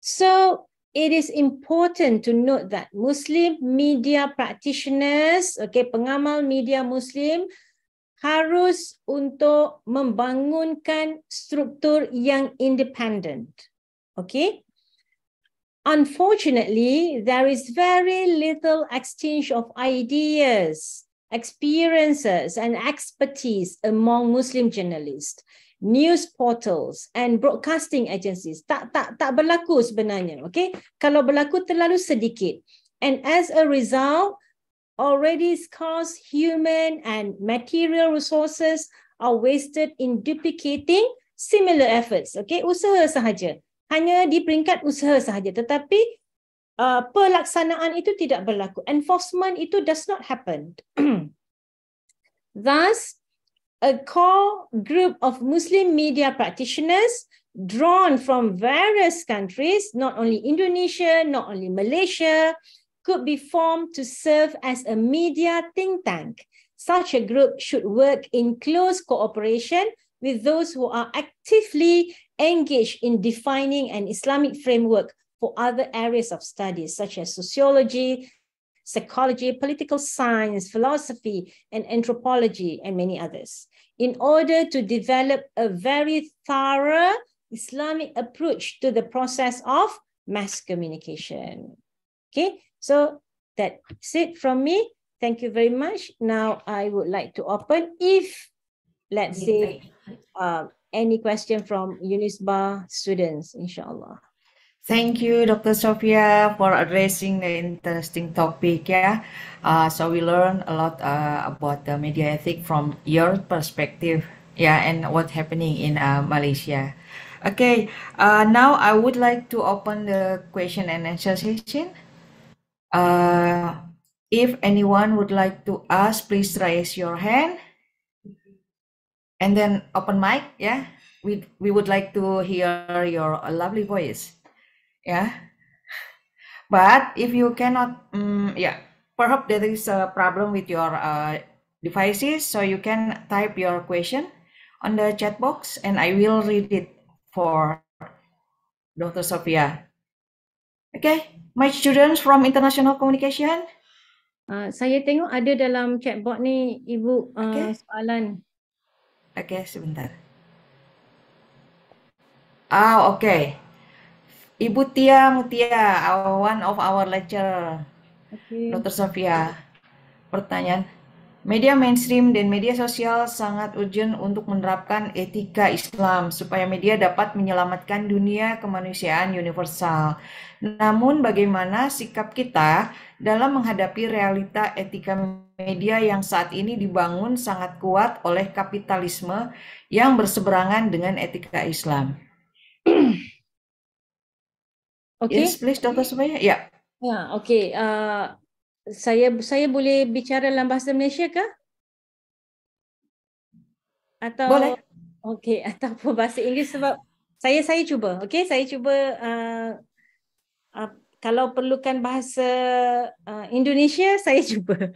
So it is important to note that Muslim media practitioners, okay, pengamal media Muslim harus untuk membangunkan struktur yang independent. Okay. Unfortunately, there is very little exchange of ideas, experiences, and expertise among Muslim journalists. news portals and broadcasting agencies. Tak tak tak berlaku sebenarnya. Okay, kalau berlaku terlalu sedikit. And as a result, already scarce human and material resources are wasted in duplicating similar efforts. Okay, usaha sahaja. Hanya di peringkat usaha sahaja. Tetapi uh, pelaksanaan itu tidak berlaku. Enforcement itu does not happen. Thus, a core group of Muslim media practitioners drawn from various countries, not only Indonesia, not only Malaysia, could be formed to serve as a media think tank. Such a group should work in close cooperation with those who are actively engaged in defining an Islamic framework for other areas of studies, such as sociology, psychology, political science, philosophy, and anthropology, and many others. in order to develop a very thorough Islamic approach to the process of mass communication. Okay, so that's it from me. Thank you very much. Now I would like to open if, let's say, uh, any question from UNISBA students, inshallah. Thank you, Dr. Sophia, for addressing the interesting topic. Yeah, uh, so we learned a lot uh, about the media ethic from your perspective. Yeah, and what's happening in uh, Malaysia. Okay, uh, now I would like to open the question and answer session. Uh, if anyone would like to ask, please raise your hand, and then open mic. Yeah, we we would like to hear your lovely voice. yeah. But if you cannot, um, mm, yeah, perhaps there is a problem with your uh, devices, so you can type your question on the chat box and I will read it for Dr. Sophia. Okay, my students from International Communication. Uh, saya tengok ada dalam chat box ni, Ibu, uh, okay. soalan. Okay, sebentar. Ah, oh, Okay. Ibu Tia Mutia, one of our lecturer, okay. Dr. Sofia. Pertanyaan, media mainstream dan media sosial sangat urgent untuk menerapkan etika Islam supaya media dapat menyelamatkan dunia kemanusiaan universal. Namun bagaimana sikap kita dalam menghadapi realita etika media yang saat ini dibangun sangat kuat oleh kapitalisme yang berseberangan dengan etika Islam? Okay. Yes, please, Dr. Sumaya. Ya. Yeah. Ya, okay. Uh, ah, saya saya boleh bicara dalam bahasa Malaysia ke? Atau boleh. Okay, ataupun bahasa Inggeris sebab saya saya cuba. Okay, saya cuba uh, uh, kalau perlukan bahasa uh, Indonesia, saya cuba.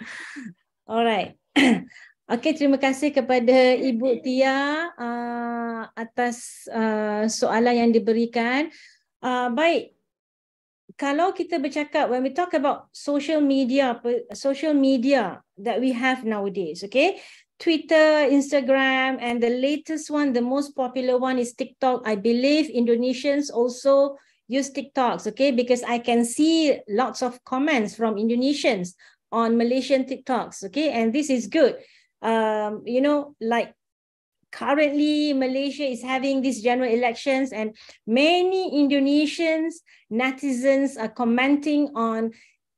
Alright. Okey, terima kasih kepada Ibu Tia uh, atas uh, soalan yang diberikan. Uh, baik, kalau kita bercakap when we talk about social media social media that we have nowadays okay Twitter, Instagram, and the latest one, the most popular one is TikTok. I believe Indonesians also use TikToks, okay? Because I can see lots of comments from Indonesians on Malaysian TikToks, okay? And this is good. Um, you know, like currently Malaysia is having these general elections and many Indonesians, netizens are commenting on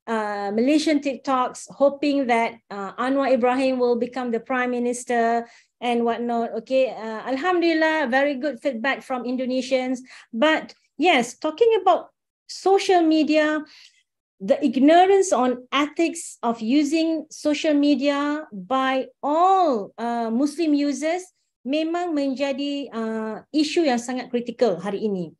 uh, Malaysian TikToks, hoping that uh, Anwar Ibrahim will become the prime minister and whatnot. Okay, uh, Alhamdulillah, very good feedback from Indonesians. But yes, talking about social media, the ignorance on ethics of using social media by all uh, Muslim users memang menjadi uh, isu yang sangat kritikal hari ini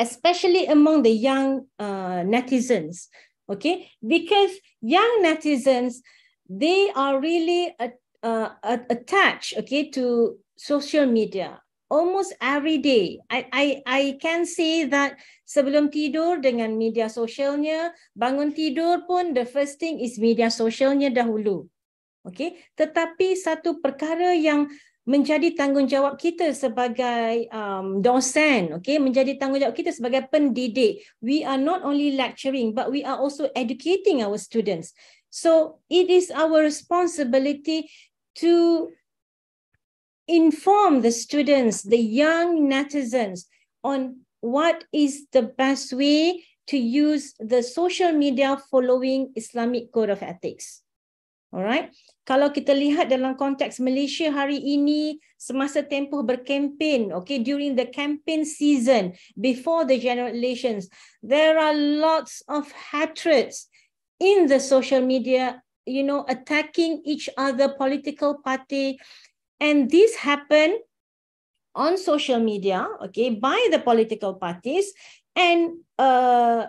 especially among the young uh, netizens okay because young netizens they are really uh, attached okay to social media almost every day i i i can say that sebelum tidur dengan media sosialnya bangun tidur pun the first thing is media sosialnya dahulu okay tetapi satu perkara yang menjadi tanggungjawab kita sebagai um, dosen, okay? menjadi tanggungjawab kita sebagai pendidik. We are not only lecturing, but we are also educating our students. So it is our responsibility to inform the students, the young netizens, on what is the best way to use the social media following Islamic code of ethics. Alright. Kalau kita lihat dalam konteks Malaysia hari ini semasa tempoh berkempen, okay, during the campaign season before the general elections, there are lots of hatreds in the social media, you know, attacking each other political party. And this happen on social media, okay, by the political parties and uh,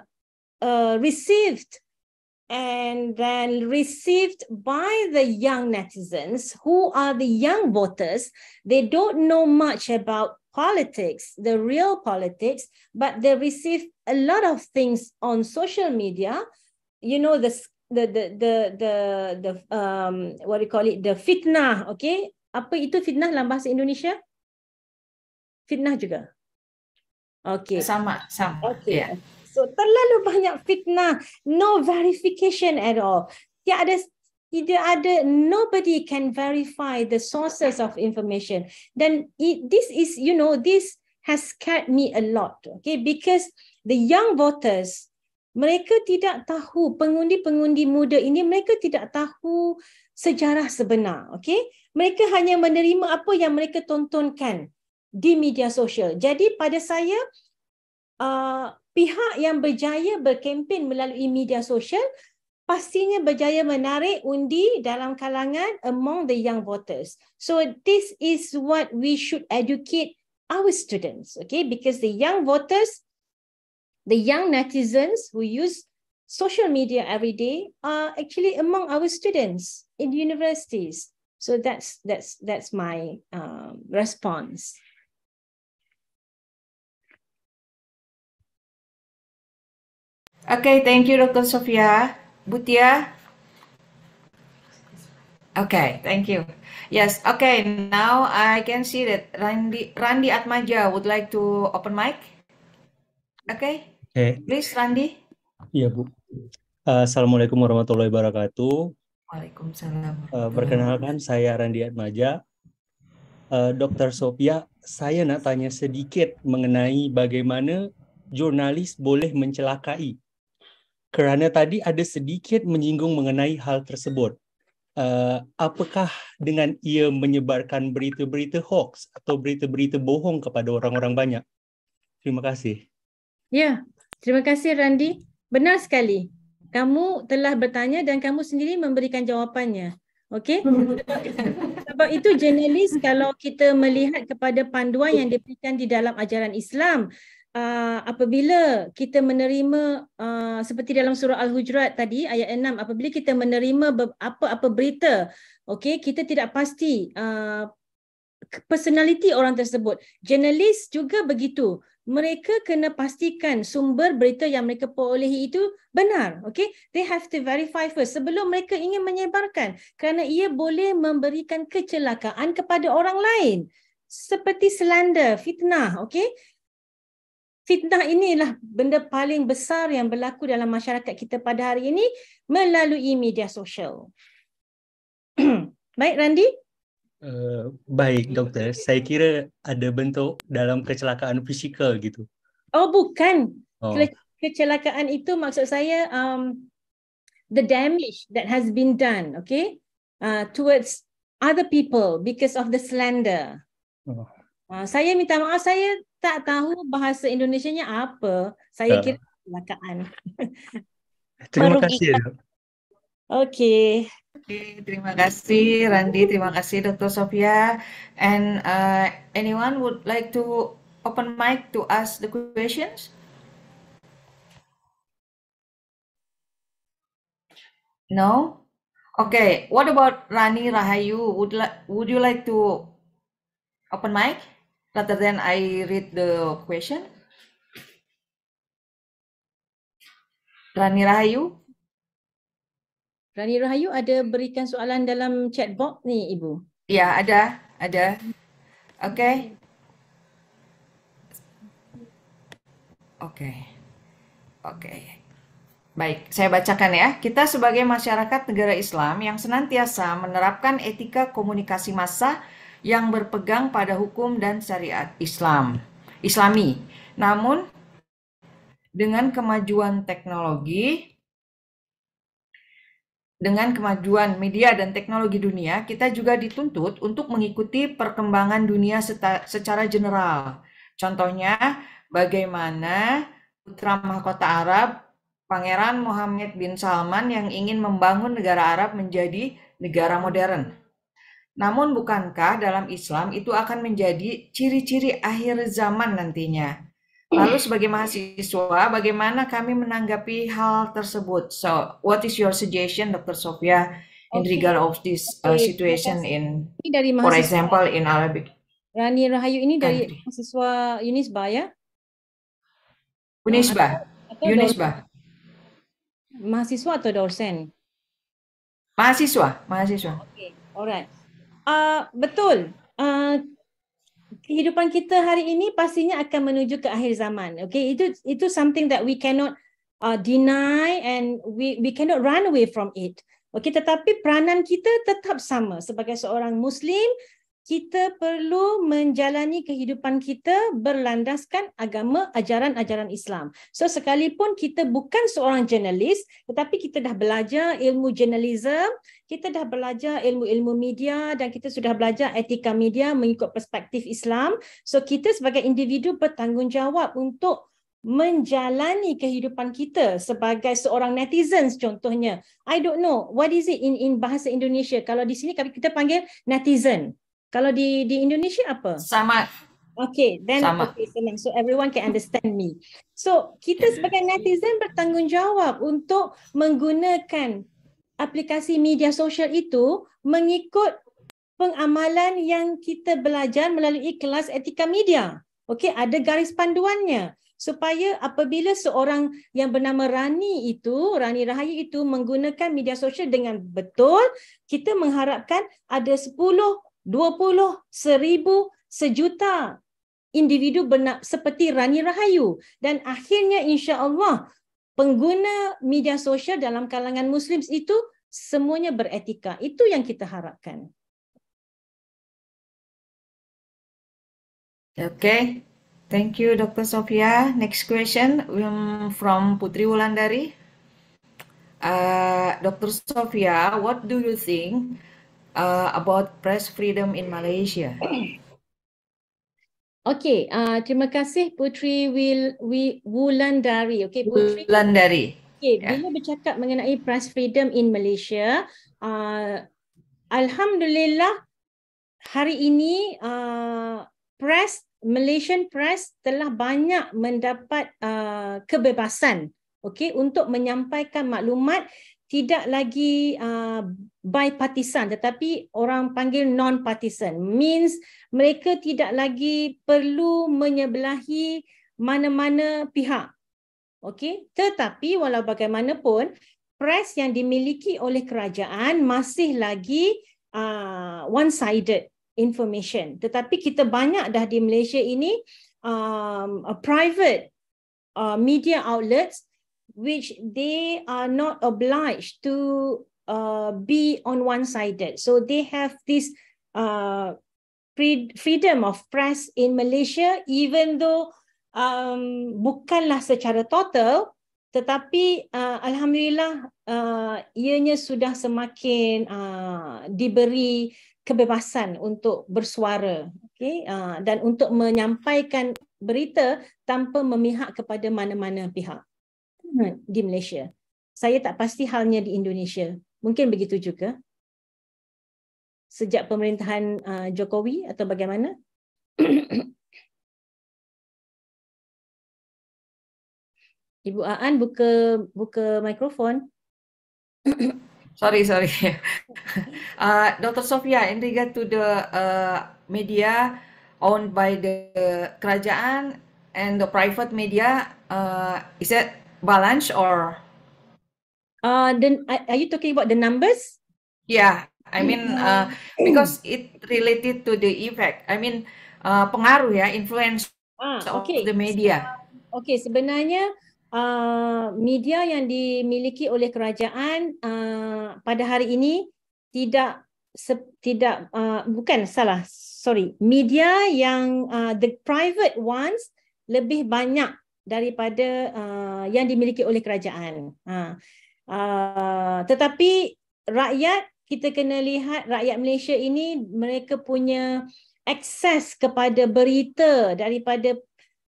uh, received and then received by the young netizens who are the young voters. They don't know much about politics, the real politics, but they receive a lot of things on social media. You know, the the the the the, the um what do you call it? The fitnah, okay? Apa itu fitnah dalam bahasa Indonesia? Fitnah juga. Okay. Sama, sama. Okay. Yeah. So terlalu banyak fitnah, no verification at all. Tiada ada tidak ada nobody can verify the sources of information. Then it, this is you know this has scared me a lot. Okay, because the young voters mereka tidak tahu pengundi-pengundi muda ini mereka tidak tahu sejarah sebenar. Okay, mereka hanya menerima apa yang mereka tontonkan di media sosial. Jadi pada saya uh, pihak yang berjaya berkempen melalui media sosial pastinya berjaya menarik undi dalam kalangan among the young voters. So this is what we should educate our students, okay? Because the young voters, the young netizens who use social media every day are actually among our students in universities. So that's that's that's my um, response. Okay, thank you, Dr. Sofia. Butia? Okay, thank you. Yes, okay, now I can see that Randy, Randy Atmaja would like to open mic. Okay, okay. please Randy. Iya, Bu. Uh, Assalamualaikum warahmatullahi wabarakatuh. Waalaikumsalam. Uh, perkenalkan, saya Randy Atmaja. Uh, eh, Dr. Sofia, saya nak tanya sedikit mengenai bagaimana jurnalis boleh mencelakai kerana tadi ada sedikit menyinggung mengenai hal tersebut. Uh, apakah dengan ia menyebarkan berita-berita hoax atau berita-berita bohong kepada orang-orang banyak? Terima kasih. Ya, terima kasih Randi. Benar sekali. Kamu telah bertanya dan kamu sendiri memberikan jawapannya. Okey. Sebab itu jurnalis kalau kita melihat kepada panduan yang diberikan di dalam ajaran Islam, uh, apabila kita menerima uh, seperti dalam surah al-hujurat tadi ayat 6 apabila kita menerima apa-apa berita okey kita tidak pasti uh, ah, personality orang tersebut jurnalis juga begitu mereka kena pastikan sumber berita yang mereka perolehi itu benar okay? they have to verify first sebelum mereka ingin menyebarkan kerana ia boleh memberikan kecelakaan kepada orang lain seperti slander fitnah okay? fitnah inilah benda paling besar yang berlaku dalam masyarakat kita pada hari ini melalui media sosial. baik Randi? Uh, baik doktor, saya kira ada bentuk dalam kecelakaan fisikal gitu. Oh bukan. Oh. Kecelakaan itu maksud saya um, the damage that has been done, okay? Uh, towards other people because of the slander. Oh. Uh, saya minta maaf saya tak tahu bahasa Indonesia nya apa, saya ya. kira kelakaan. Terima kasih. Okey. Okay, terima kasih Randi, terima kasih Dr. Sofia. And uh, anyone would like to open mic to ask the questions? No? Okay, what about Rani Rahayu? Would, la- would you like to open mic? rather than I read the question. Rani Rahayu. Rani Rahayu ada berikan soalan dalam chat box ni Ibu. Ya ada, ada. Okay. Okay. Okay. Baik, saya bacakan ya. Kita sebagai masyarakat negara Islam yang senantiasa menerapkan etika komunikasi massa yang berpegang pada hukum dan syariat Islam, Islami. Namun dengan kemajuan teknologi, dengan kemajuan media dan teknologi dunia, kita juga dituntut untuk mengikuti perkembangan dunia secara general. Contohnya, bagaimana putra mahkota Arab Pangeran Muhammad bin Salman yang ingin membangun negara Arab menjadi negara modern. Namun bukankah dalam Islam itu akan menjadi ciri-ciri akhir zaman nantinya? Lalu sebagai mahasiswa, bagaimana kami menanggapi hal tersebut? So, what is your suggestion, Dr. Sofia, in okay. regard of this uh, situation in, ini dari for example, in Arabic? Rani Rahayu ini dari mahasiswa Unisba ya? Unisba. Atau, atau Unisba. Mahasiswa atau dosen? Mahasiswa, mahasiswa. Oke, okay. alright. Uh, betul. Uh, kehidupan kita hari ini pastinya akan menuju ke akhir zaman. Okay, itu itu something that we cannot uh, deny and we we cannot run away from it. Okay, tetapi peranan kita tetap sama sebagai seorang Muslim. Kita perlu menjalani kehidupan kita berlandaskan agama ajaran-ajaran Islam. So sekalipun kita bukan seorang jurnalis, tetapi kita dah belajar ilmu jurnalisme, kita dah belajar ilmu-ilmu media dan kita sudah belajar etika media mengikut perspektif Islam. So kita sebagai individu bertanggungjawab untuk menjalani kehidupan kita sebagai seorang netizen, contohnya. I don't know what is it in in bahasa Indonesia. Kalau di sini kami kita panggil netizen. Kalau di di Indonesia apa? Sama. Okay, then Sama. okay, senang. So everyone can understand me. So kita sebagai netizen bertanggungjawab untuk menggunakan aplikasi media sosial itu mengikut pengamalan yang kita belajar melalui kelas etika media. Okey, ada garis panduannya supaya apabila seorang yang bernama Rani itu, Rani Rahayu itu menggunakan media sosial dengan betul, kita mengharapkan ada 10, 20, 1000, sejuta individu benar seperti Rani Rahayu dan akhirnya insya-Allah pengguna media sosial dalam kalangan Muslim itu semuanya beretika. Itu yang kita harapkan. Okay. Thank you, Dr. Sofia. Next question um, from Putri Wulandari. Uh, Dr. Sofia, what do you think uh, about press freedom in Malaysia? Okey, uh, terima kasih Putri Wil wi, Wulandari. Okey, Putri Wulandari. Okey, yeah. bila bercakap mengenai press freedom in Malaysia, uh, alhamdulillah hari ini uh, press Malaysian press telah banyak mendapat uh, kebebasan okey untuk menyampaikan maklumat tidak lagi uh, bipartisan tetapi orang panggil non-partisan means mereka tidak lagi perlu menyebelahi mana-mana pihak. Okey, tetapi walau bagaimanapun press yang dimiliki oleh kerajaan masih lagi uh, one-sided information. Tetapi kita banyak dah di Malaysia ini um, a private uh, media outlets which they are not obliged to uh, be on one sided. So they have this uh, freedom of press in Malaysia, even though um, bukanlah secara total, tetapi uh, alhamdulillah uh, ianya sudah semakin uh, diberi kebebasan untuk bersuara okay? uh, dan untuk menyampaikan berita tanpa memihak kepada mana-mana pihak. Hmm, di Malaysia. Saya tak pasti halnya di Indonesia. Mungkin begitu juga. Sejak pemerintahan uh, Jokowi atau bagaimana? Ibu Aan buka buka mikrofon. Sorry, sorry. Uh, Dr. Sofia, in regard to the uh, media owned by the kerajaan and the private media, uh, is that balance or uh then are you talking about the numbers yeah i mean mm-hmm. uh because it related to the effect i mean uh pengaruh ya influence ah, okay. of the media okay sebenarnya uh media yang dimiliki oleh kerajaan uh pada hari ini tidak se- tidak uh, bukan salah sorry media yang uh, the private ones lebih banyak daripada uh, yang dimiliki oleh kerajaan. Uh, uh, tetapi rakyat kita kena lihat rakyat Malaysia ini mereka punya akses kepada berita daripada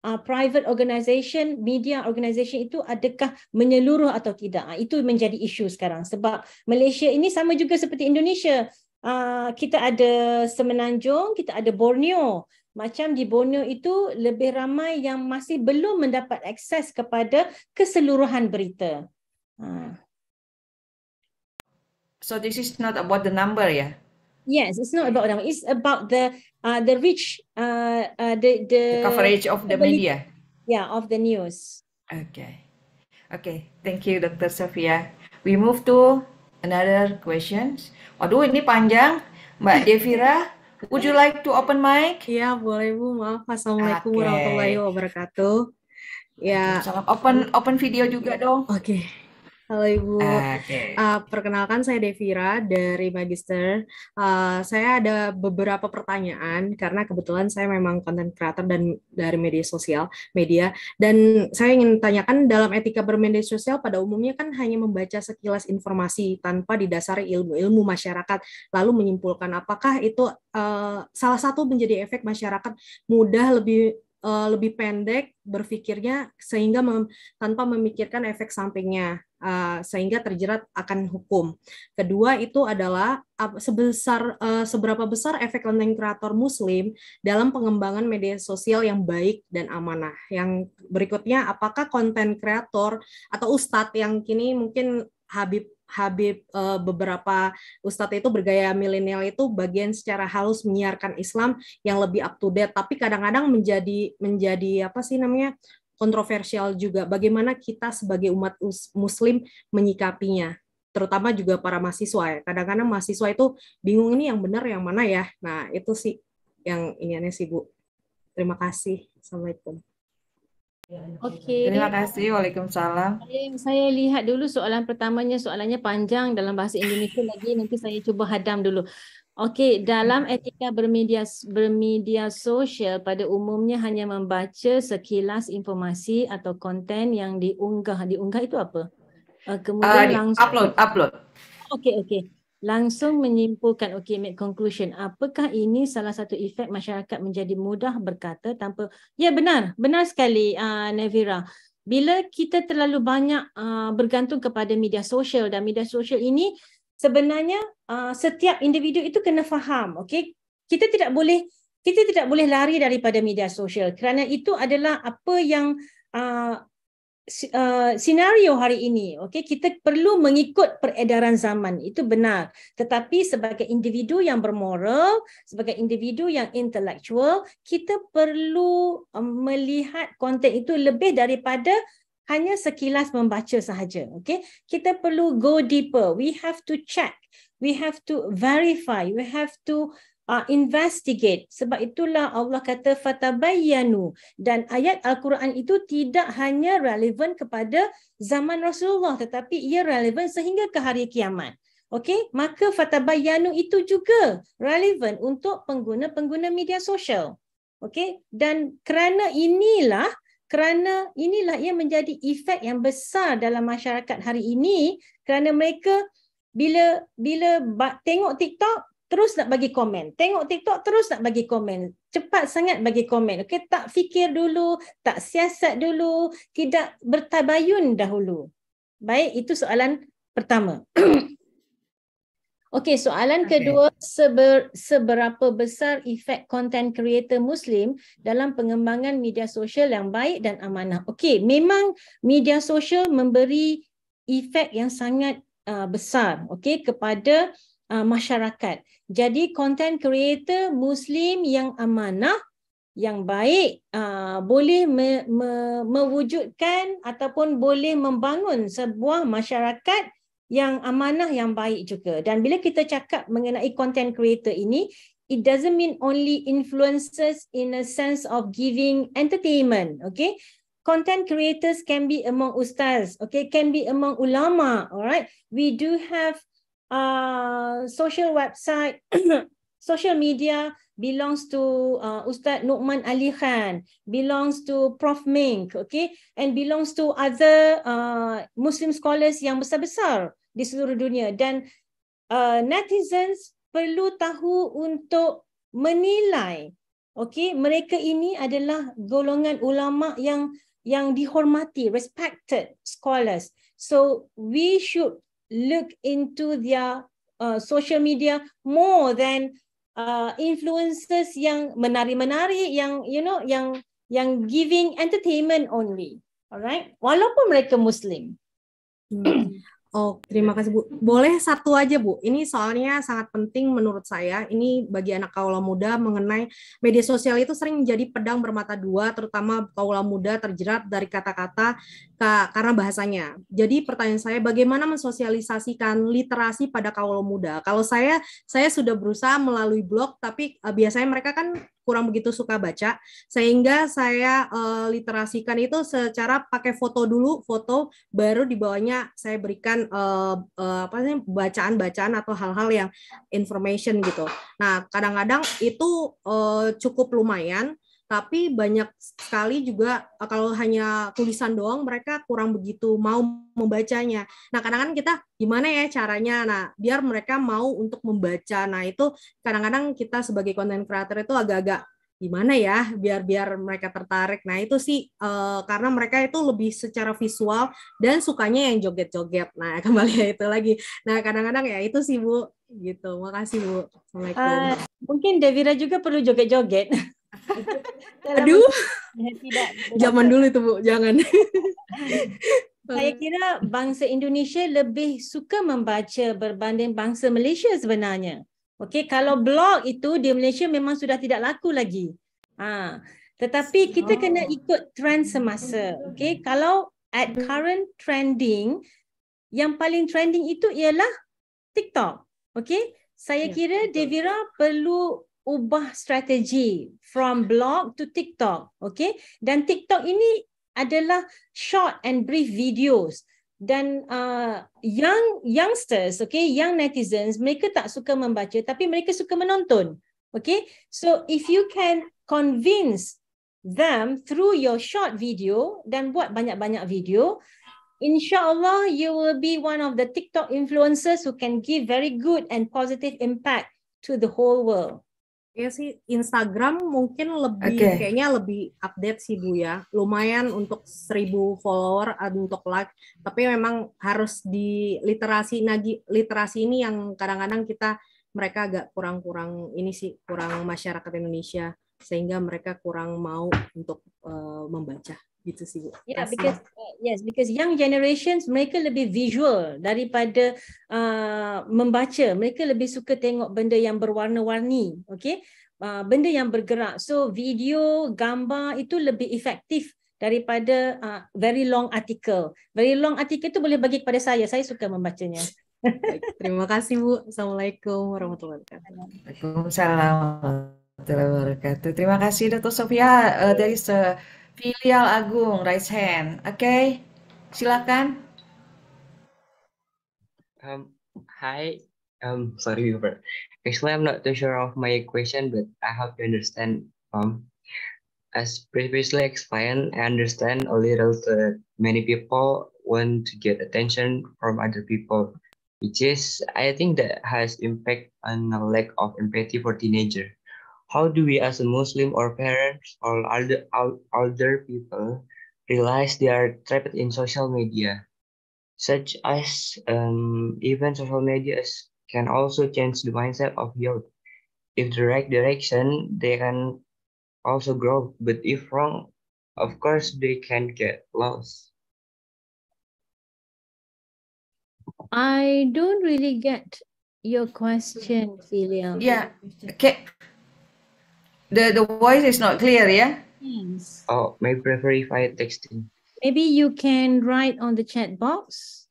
uh, private organisation, media organisation itu adakah menyeluruh atau tidak? Uh, itu menjadi isu sekarang sebab Malaysia ini sama juga seperti Indonesia. Uh, kita ada Semenanjung, kita ada Borneo macam di Borneo itu lebih ramai yang masih belum mendapat akses kepada keseluruhan berita. Ha. So this is not about the number Yeah? Yes, it's not about number. It's about the uh, the reach uh, uh, the, the the coverage of the media. Yeah, of the news. Okay, okay. Thank you, Dr. Sofia. We move to another questions. Waduh, ini panjang, Mbak Devira. Would you like to open mic? Ya, boleh Bu. Maaf. Assalamualaikum okay. warahmatullahi wabarakatuh. Ya. Open open video juga dong. Oke. Okay. Halo Ibu. Okay. Uh, perkenalkan saya Devira dari Magister. Uh, saya ada beberapa pertanyaan karena kebetulan saya memang content creator dan dari media sosial, media. Dan saya ingin tanyakan dalam etika bermedia sosial pada umumnya kan hanya membaca sekilas informasi tanpa didasari ilmu-ilmu masyarakat, lalu menyimpulkan apakah itu uh, salah satu menjadi efek masyarakat mudah lebih ah, lebih pendek berpikirnya sehingga mem tanpa memikirkan efek sampingnya. Eh, sehingga terjerat akan hukum. Kedua itu adalah sebesar eh, seberapa besar efek konten kreator muslim dalam pengembangan media sosial yang baik dan amanah. Yang berikutnya apakah konten kreator atau ustadz yang kini mungkin Habib Habib eh, beberapa ustadz itu bergaya milenial itu bagian secara halus menyiarkan Islam yang lebih up to date tapi kadang-kadang menjadi menjadi apa sih namanya kontroversial juga bagaimana kita sebagai umat muslim menyikapinya terutama juga para mahasiswa ya. Kadang-kadang mahasiswa itu bingung ini yang benar yang mana ya. Nah, itu sih yang iniannya sih Bu. Terima kasih. Assalamualaikum. Oke. Okay. Terima kasih. Waalaikumsalam. Saya lihat dulu soalan pertamanya. Soalannya panjang dalam bahasa Indonesia lagi. Nanti saya coba hadam dulu. Okey, dalam etika bermedia bermedia sosial pada umumnya hanya membaca sekilas informasi atau konten yang diunggah. Diunggah itu apa? Uh, kemudian uh, langsung upload upload. Okey, okey. Langsung menyimpulkan okey make conclusion. Apakah ini salah satu efek masyarakat menjadi mudah berkata tanpa Ya benar, benar sekali uh, Nevira. Bila kita terlalu banyak uh, bergantung kepada media sosial dan media sosial ini sebenarnya uh, setiap individu itu kena faham okey kita tidak boleh kita tidak boleh lari daripada media sosial kerana itu adalah apa yang uh, uh, senario hari ini okey kita perlu mengikut peredaran zaman itu benar tetapi sebagai individu yang bermoral sebagai individu yang intelektual, kita perlu uh, melihat konten itu lebih daripada hanya sekilas membaca sahaja. Okay? Kita perlu go deeper. We have to check. We have to verify. We have to uh, investigate. Sebab itulah Allah kata fatabayyanu. Dan ayat Al-Quran itu tidak hanya relevan kepada zaman Rasulullah. Tetapi ia relevan sehingga ke hari kiamat. okay? maka fatabayanu itu juga relevan untuk pengguna-pengguna media sosial. okay? dan kerana inilah kerana inilah ia menjadi efek yang besar dalam masyarakat hari ini kerana mereka bila bila tengok TikTok terus nak bagi komen. Tengok TikTok terus nak bagi komen. Cepat sangat bagi komen. Okey, tak fikir dulu, tak siasat dulu, tidak bertabayun dahulu. Baik, itu soalan pertama. Okey, soalan okay. kedua seber, seberapa besar efek content creator Muslim dalam pengembangan media sosial yang baik dan amanah? Okey, memang media sosial memberi efek yang sangat uh, besar, okey, kepada uh, masyarakat. Jadi content creator Muslim yang amanah yang baik uh, boleh me, me, mewujudkan ataupun boleh membangun sebuah masyarakat yang amanah yang baik juga. Dan bila kita cakap mengenai content creator ini, it doesn't mean only influencers in a sense of giving entertainment, okay? Content creators can be among ustaz, okay? Can be among ulama, alright? We do have uh, social website, social media, belongs to uh, Ustaz Nukman Ali Khan, belongs to Prof Mink, okay, and belongs to other uh, Muslim scholars yang besar-besar di seluruh dunia. Dan uh, netizens perlu tahu untuk menilai, okay, mereka ini adalah golongan ulama yang yang dihormati, respected scholars. So we should look into their uh, social media more than uh, influencers yang menari-menari yang you know yang yang giving entertainment only alright walaupun mereka muslim hmm. oh terima kasih Bu boleh satu aja Bu ini soalnya sangat penting menurut saya ini bagi anak kaula muda mengenai media sosial itu sering menjadi pedang bermata dua terutama kaula muda terjerat dari kata-kata karena bahasanya. Jadi pertanyaan saya bagaimana mensosialisasikan literasi pada kaum muda? Kalau saya saya sudah berusaha melalui blog tapi uh, biasanya mereka kan kurang begitu suka baca sehingga saya uh, literasikan itu secara pakai foto dulu, foto baru di bawahnya saya berikan uh, uh, apa sih bacaan-bacaan atau hal-hal yang information gitu. Nah, kadang-kadang itu uh, cukup lumayan tapi banyak sekali juga e, kalau hanya tulisan doang mereka kurang begitu mau membacanya. Nah, kadang-kadang kita gimana ya caranya? Nah, biar mereka mau untuk membaca. Nah, itu kadang-kadang kita sebagai content creator itu agak-agak gimana ya biar biar mereka tertarik nah itu sih uh, karena mereka itu lebih secara visual dan sukanya yang joget-joget nah kembali ya itu lagi nah kadang-kadang ya itu sih bu gitu makasih bu assalamualaikum uh, mungkin Devira juga perlu joget-joget Aduh. Tidak. Zaman dulu itu, Bu. Jangan. Saya kira bangsa Indonesia lebih suka membaca berbanding bangsa Malaysia sebenarnya. Okey, kalau blog itu di Malaysia memang sudah tidak laku lagi. Ha. Tetapi kita oh. kena ikut trend semasa. Okey, kalau at current trending, yang paling trending itu ialah TikTok. Okey, saya ya, kira Devira perlu ubah strategi from blog to TikTok. Okay. Dan TikTok ini adalah short and brief videos. Dan uh, young youngsters, okay, young netizens, mereka tak suka membaca tapi mereka suka menonton. Okay. So if you can convince them through your short video dan buat banyak-banyak video, insyaAllah you will be one of the TikTok influencers who can give very good and positive impact to the whole world. Iya sih Instagram mungkin lebih okay. kayaknya lebih update sih Bu ya. Lumayan untuk seribu follower untuk like, tapi memang harus di literasi nagi literasi ini yang kadang-kadang kita mereka agak kurang-kurang ini sih kurang masyarakat Indonesia sehingga mereka kurang mau untuk uh, membaca. gitu sih. Ya, yeah, because uh, yes, because young generations mereka lebih visual daripada uh, membaca. Mereka lebih suka tengok benda yang berwarna-warni, okay? Uh, benda yang bergerak. So video, gambar itu lebih efektif daripada uh, very long article. Very long article itu boleh bagi kepada saya. Saya suka membacanya. Terima kasih Bu. Assalamualaikum warahmatullahi wabarakatuh. assalamualaikum warahmatullahi wabarakatuh. Terima kasih datuk Sofia uh, dari se Filial Agung, raise hand. okay. silakan. Um, hi, um, sorry, Weaver. Actually, I'm not too sure of my question, but I hope you understand. Um, as previously explained, I understand a little that many people want to get attention from other people, which is, I think that has impact on a lack of empathy for teenager. How do we as a Muslim or parents or older, older people realize they are trapped in social media? Such as um, even social media can also change the mindset of youth. If the right direction, they can also grow, but if wrong, of course they can get lost. I don't really get your question, Filial. Yeah. Okay. The the voice is not clear, yeah? Thanks. Oh, maybe prefer if I texting. Maybe you can write on the chat box.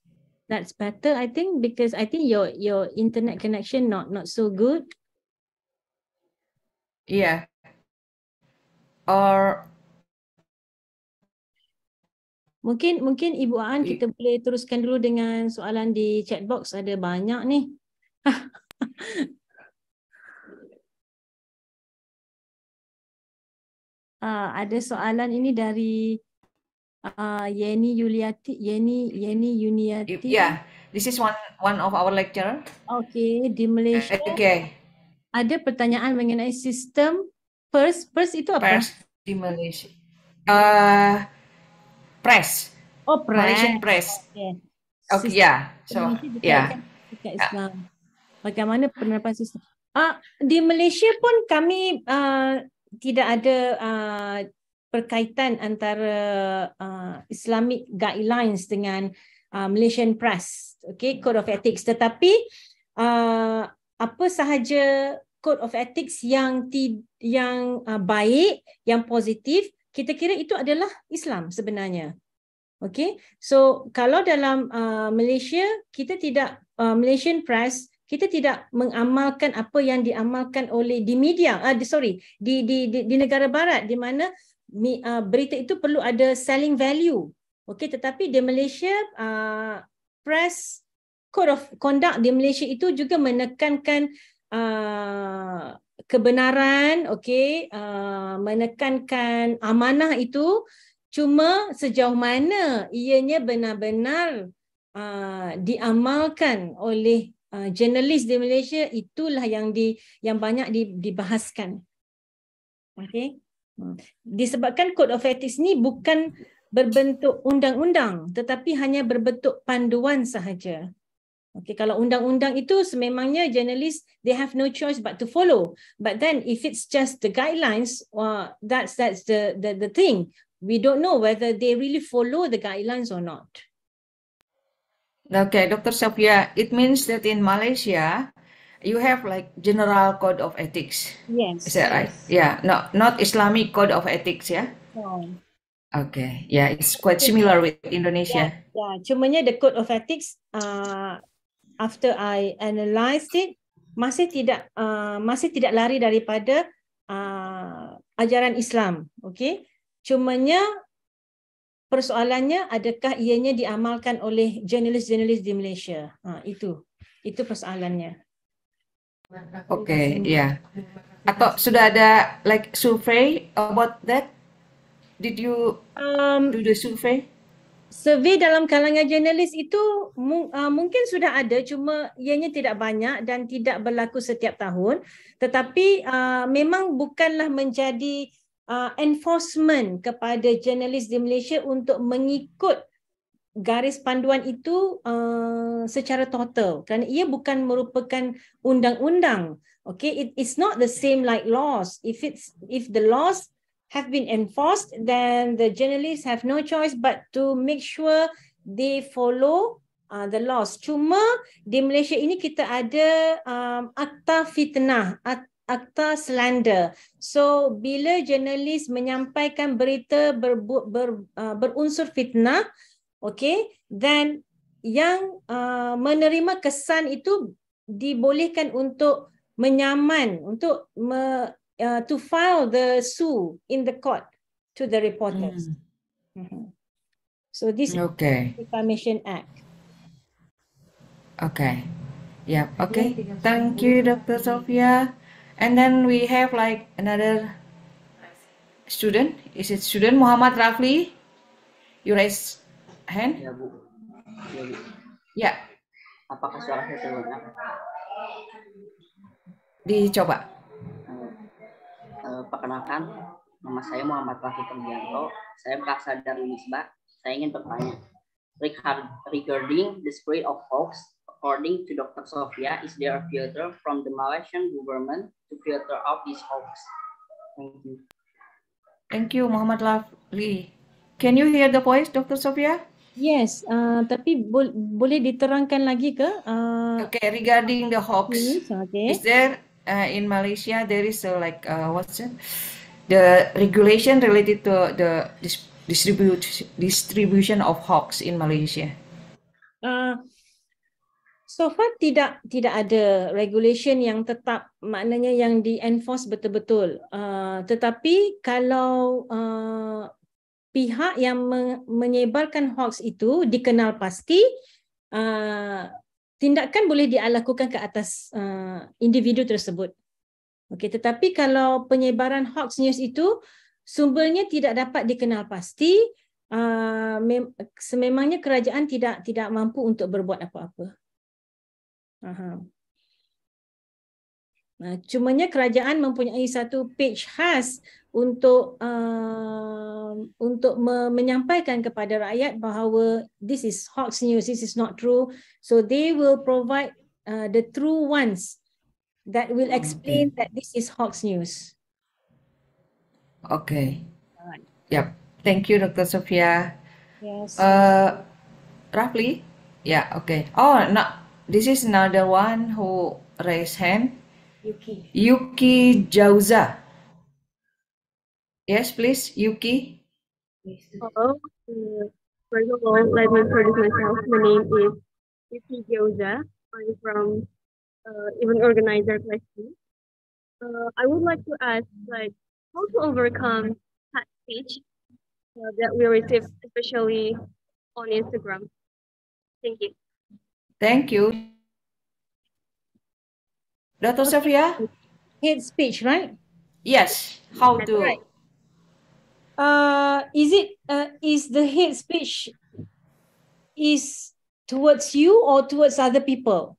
That's better, I think, because I think your your internet connection not not so good. Yeah. Or Mungkin mungkin Ibu Aan kita boleh teruskan dulu dengan soalan di chat box ada banyak ni. Ah, ada soalan ini dari uh, Yeni Yuliati Yeni Yeni Yuniati. Yeah, this is one one of our lecture. Okay, di Malaysia. Uh, okay. Ada pertanyaan mengenai sistem PERS. PERS itu apa? PERS di Malaysia. Uh, press. Oh, press. Malaysian press. Okay. Okay, yeah. So, yeah. Islam. Bagaimana penerapan sistem? Uh, di Malaysia pun kami uh, tidak ada uh, perkaitan antara uh, Islamic guidelines dengan uh, Malaysian press okay code of ethics tetapi uh, apa sahaja code of ethics yang ti- yang uh, baik yang positif kita kira itu adalah Islam sebenarnya okay so kalau dalam uh, Malaysia kita tidak uh, Malaysian press kita tidak mengamalkan apa yang diamalkan oleh di media uh, sorry di, di di di negara barat di mana uh, berita itu perlu ada selling value okey tetapi di Malaysia uh, press code of conduct di Malaysia itu juga menekankan uh, kebenaran okey uh, menekankan amanah itu cuma sejauh mana ianya benar-benar uh, diamalkan oleh Ah, jurnalis di Malaysia itulah yang di yang banyak di, dibahaskan. Okey. Hmm. Disebabkan code of ethics ni bukan berbentuk undang-undang tetapi hanya berbentuk panduan sahaja. Okey, kalau undang-undang itu sememangnya journalist they have no choice but to follow. But then if it's just the guidelines, well, uh, that's that's the the the thing. We don't know whether they really follow the guidelines or not. Okay, Dr. Sophia, it means that in Malaysia, you have like general code of ethics. Yes. Is that yes. right? Yeah. No, not Islamic code of ethics, yeah? No. Okay. Yeah, it's quite similar with Indonesia. Yeah, yeah. cumanya the code of ethics, uh, after I analyzed it, masih tidak uh, masih tidak lari daripada uh, ajaran Islam. Okay. Cuma nya persoalannya adakah ianya diamalkan oleh jurnalis-jurnalis di Malaysia? Ha, itu itu persoalannya. Okay, ya. Yeah. Atau sudah ada like survey about that? Did you um, do the survey? Survey dalam kalangan jurnalis itu uh, mungkin sudah ada, cuma ianya tidak banyak dan tidak berlaku setiap tahun. Tetapi uh, memang bukanlah menjadi uh, enforcement kepada jurnalis di Malaysia untuk mengikut garis panduan itu uh, secara total kerana ia bukan merupakan undang-undang okay it is not the same like laws if it's if the laws have been enforced then the journalists have no choice but to make sure they follow uh, the laws cuma di Malaysia ini kita ada um, akta fitnah at- akta slander. So bila jurnalis menyampaikan berita ber, ber, uh, ber, berunsur fitnah, okay, then yang uh, menerima kesan itu dibolehkan untuk menyaman untuk me, uh, to file the sue in the court to the reporters. Hmm. Mm-hmm. So this okay. is the Defamation Act. Okay. Yeah. Okay. Thank you, Dr. Sophia. and then we have like another student is it student Muhammad Rafli you raise hand ya bu ya, bu. ya. apakah suara saya terdengar dicoba uh, perkenalkan nama saya Muhammad Rafli Kembianto saya berasal dari Misbah saya ingin bertanya regarding the spread of hoax According to Dr. Sofia, is there a filter from the Malaysian government to filter out these hoax? Thank you. Thank you, Muhammad Lafli. Can you hear the voice, Dr. Sofia? Yes, uh, tapi bo boleh diterangkan lagi ke? Uh, okay, regarding the hoax, okay. is there uh, in Malaysia there is a, like uh, what's it? the regulation related to the dis distribute distribution of hoax in Malaysia? Uh, So far tidak tidak ada regulation yang tetap maknanya yang di enforce betul-betul. Uh, tetapi kalau uh, pihak yang me- menyebarkan hoax itu dikenal pasti uh, tindakan boleh dilakukan ke atas uh, individu tersebut. Okey, tetapi kalau penyebaran hoax news itu sumbernya tidak dapat dikenal pasti uh, mem- sememangnya kerajaan tidak tidak mampu untuk berbuat apa-apa. Aha. Nah, cumanya kerajaan mempunyai satu page khas untuk uh, untuk me- menyampaikan kepada rakyat bahawa this is hoax news, this is not true. So they will provide uh, the true ones that will hmm, explain okay. that this is hoax news. Okay. Right. Yep. Thank you, Dr. sofia Yes. Uh, roughly. Yeah. Okay. Oh, nak This is another one who raised hand. Yuki. Yuki Jauza. Yes, please, Yuki. Hello. First of all, let me introduce myself. My name is Yuki Jauza. I'm from uh, event organizer class uh, I would like to ask, like, how to overcome hate speech uh, that we receive, especially on Instagram. Thank you. Thank you. Dr. Okay. Sofia? Hate speech, right? Yes. How to? Right. Uh, is it uh, is the hate speech is towards you or towards other people?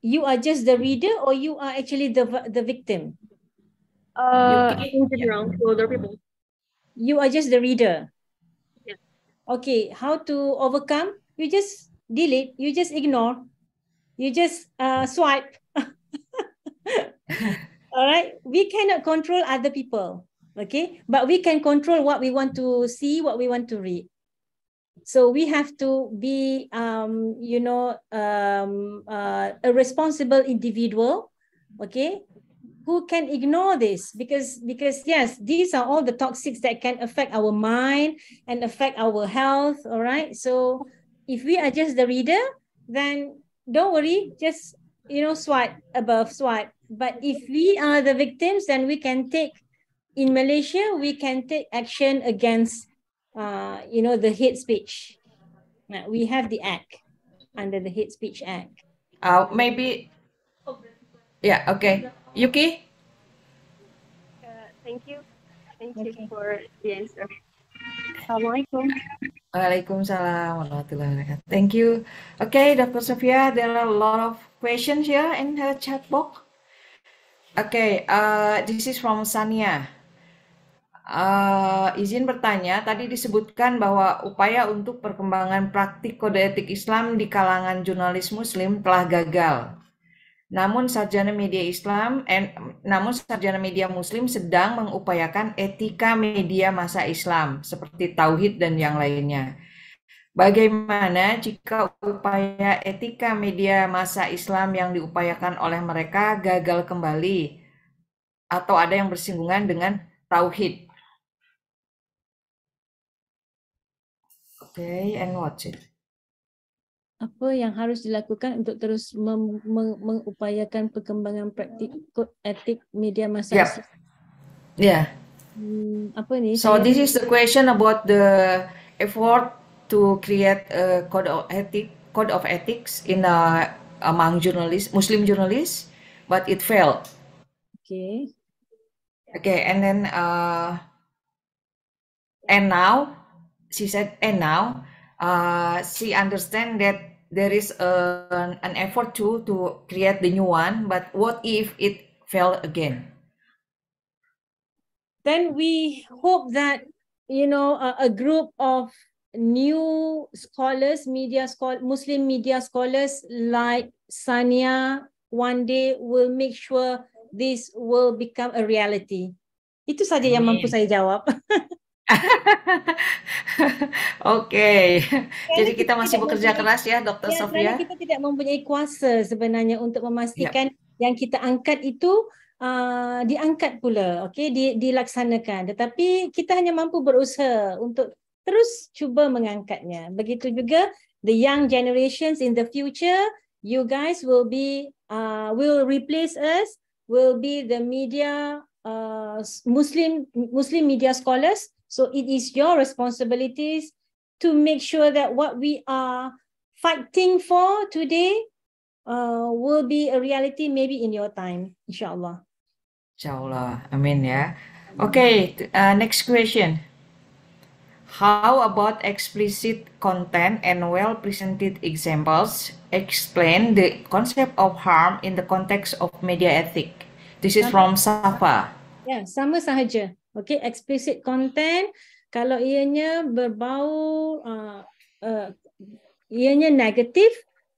You are just the reader, or you are actually the the victim. Uh, in general, to other people. You are just the reader. Yeah. Okay, how to overcome? You just delete, you just ignore, you just uh, swipe. All right, we cannot control other people, okay? But we can control what we want to see, what we want to read. So we have to be, um, you know, um, uh, a responsible individual, okay? Who can ignore this? Because because yes, these are all the toxics that can affect our mind and affect our health. All right, so if we are just the reader, then don't worry, just you know, swipe above, swipe. But if we are the victims, then we can take in Malaysia, we can take action against uh, you know, the hate speech. we have the act under the hate speech act. Uh, maybe yeah, okay. Yuki? Uh, thank you. Thank okay. you for the answer. Assalamualaikum. Waalaikumsalam warahmatullahi wabarakatuh. Thank you. Okay, Dr. Sofia, there are a lot of questions here in the chat box. Okay, uh, this is from Sania. Uh, izin bertanya, tadi disebutkan bahwa upaya untuk perkembangan praktik kode etik Islam di kalangan jurnalis Muslim telah gagal. Namun sarjana media Islam, eh, namun sarjana media Muslim sedang mengupayakan etika media masa Islam seperti tauhid dan yang lainnya. Bagaimana jika upaya etika media masa Islam yang diupayakan oleh mereka gagal kembali atau ada yang bersinggungan dengan tauhid? Oke, okay, and watch it. apa yang harus dilakukan untuk terus mem- meng- mengupayakan perkembangan praktik etik media masa. Yeah. yeah. Hmm, apa ni? So this is the question about the effort to create a code of ethic, code of ethics in a, among journalists, Muslim journalists, but it failed. Okay. Okay, and then uh, and now she said, and now uh, she understand that there is a, an, an effort to to create the new one but what if it fell again then we hope that you know a, a group of new scholars media scholar muslim media scholars like sania one day will make sure this will become a reality itu saja yang mampu saya jawab okay. okay. Jadi kita, kita masih bekerja mempunyai. keras ya, Dr. Ya, Sofia. Kita tidak mempunyai kuasa sebenarnya untuk memastikan yep. Ya. yang kita angkat itu uh, diangkat pula, okay, di, dilaksanakan. Tetapi kita hanya mampu berusaha untuk terus cuba mengangkatnya. Begitu juga the young generations in the future, you guys will be uh, will replace us, will be the media uh, Muslim Muslim media scholars. So it is your responsibilities to make sure that what we are fighting for today uh, will be a reality maybe in your time, inshallah. Inshallah. I mean, yeah. Okay, uh, next question. How about explicit content and well presented examples explain the concept of harm in the context of media ethic? This is from Safa. yeah, sama sahaja. Okay, explicit content kalau ianya berbau uh, uh, ianya negatif,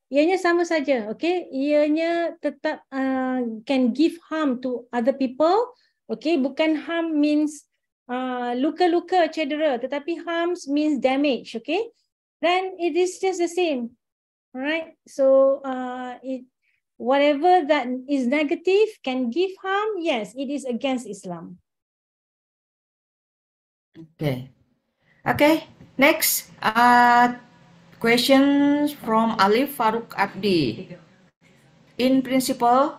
ianya sama saja. Okay, ianya tetap uh, can give harm to other people. Okay, bukan harm means uh, luka-luka, uh, cedera, tetapi harms means damage. Okay, then it is just the same. Alright, so uh, it whatever that is negative can give harm. Yes, it is against Islam. Okay. Okay. Next, uh, questions from Ali Faruk Abdi. In principle,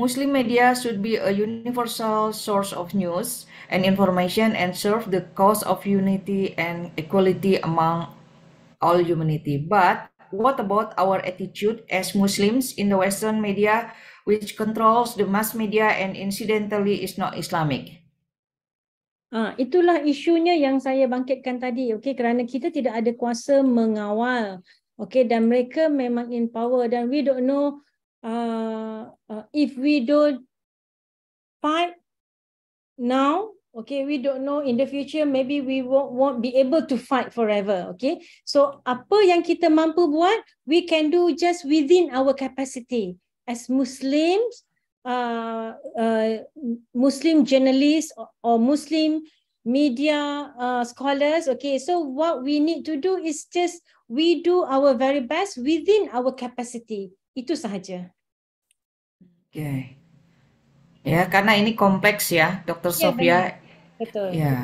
Muslim media should be a universal source of news and information and serve the cause of unity and equality among all humanity. But what about our attitude as Muslims in the Western media, which controls the mass media and incidentally is not Islamic? Ha, itulah isunya yang saya bangkitkan tadi. okay, kerana kita tidak ada kuasa mengawal. okay, dan mereka memang in power. Dan we don't know uh, uh, if we don't fight now. Okay, we don't know in the future. Maybe we won't, won't be able to fight forever. Okay, so apa yang kita mampu buat, we can do just within our capacity as Muslims. Uh, uh, Muslim journalists or Muslim media uh, scholars. Okay, so what we need to do is just we do our very best within our capacity. Itu sahaja. Okay. Ya, yeah, karena ini kompleks ya, Dr. Yeah, Sofia. Betul. Ya. Yeah.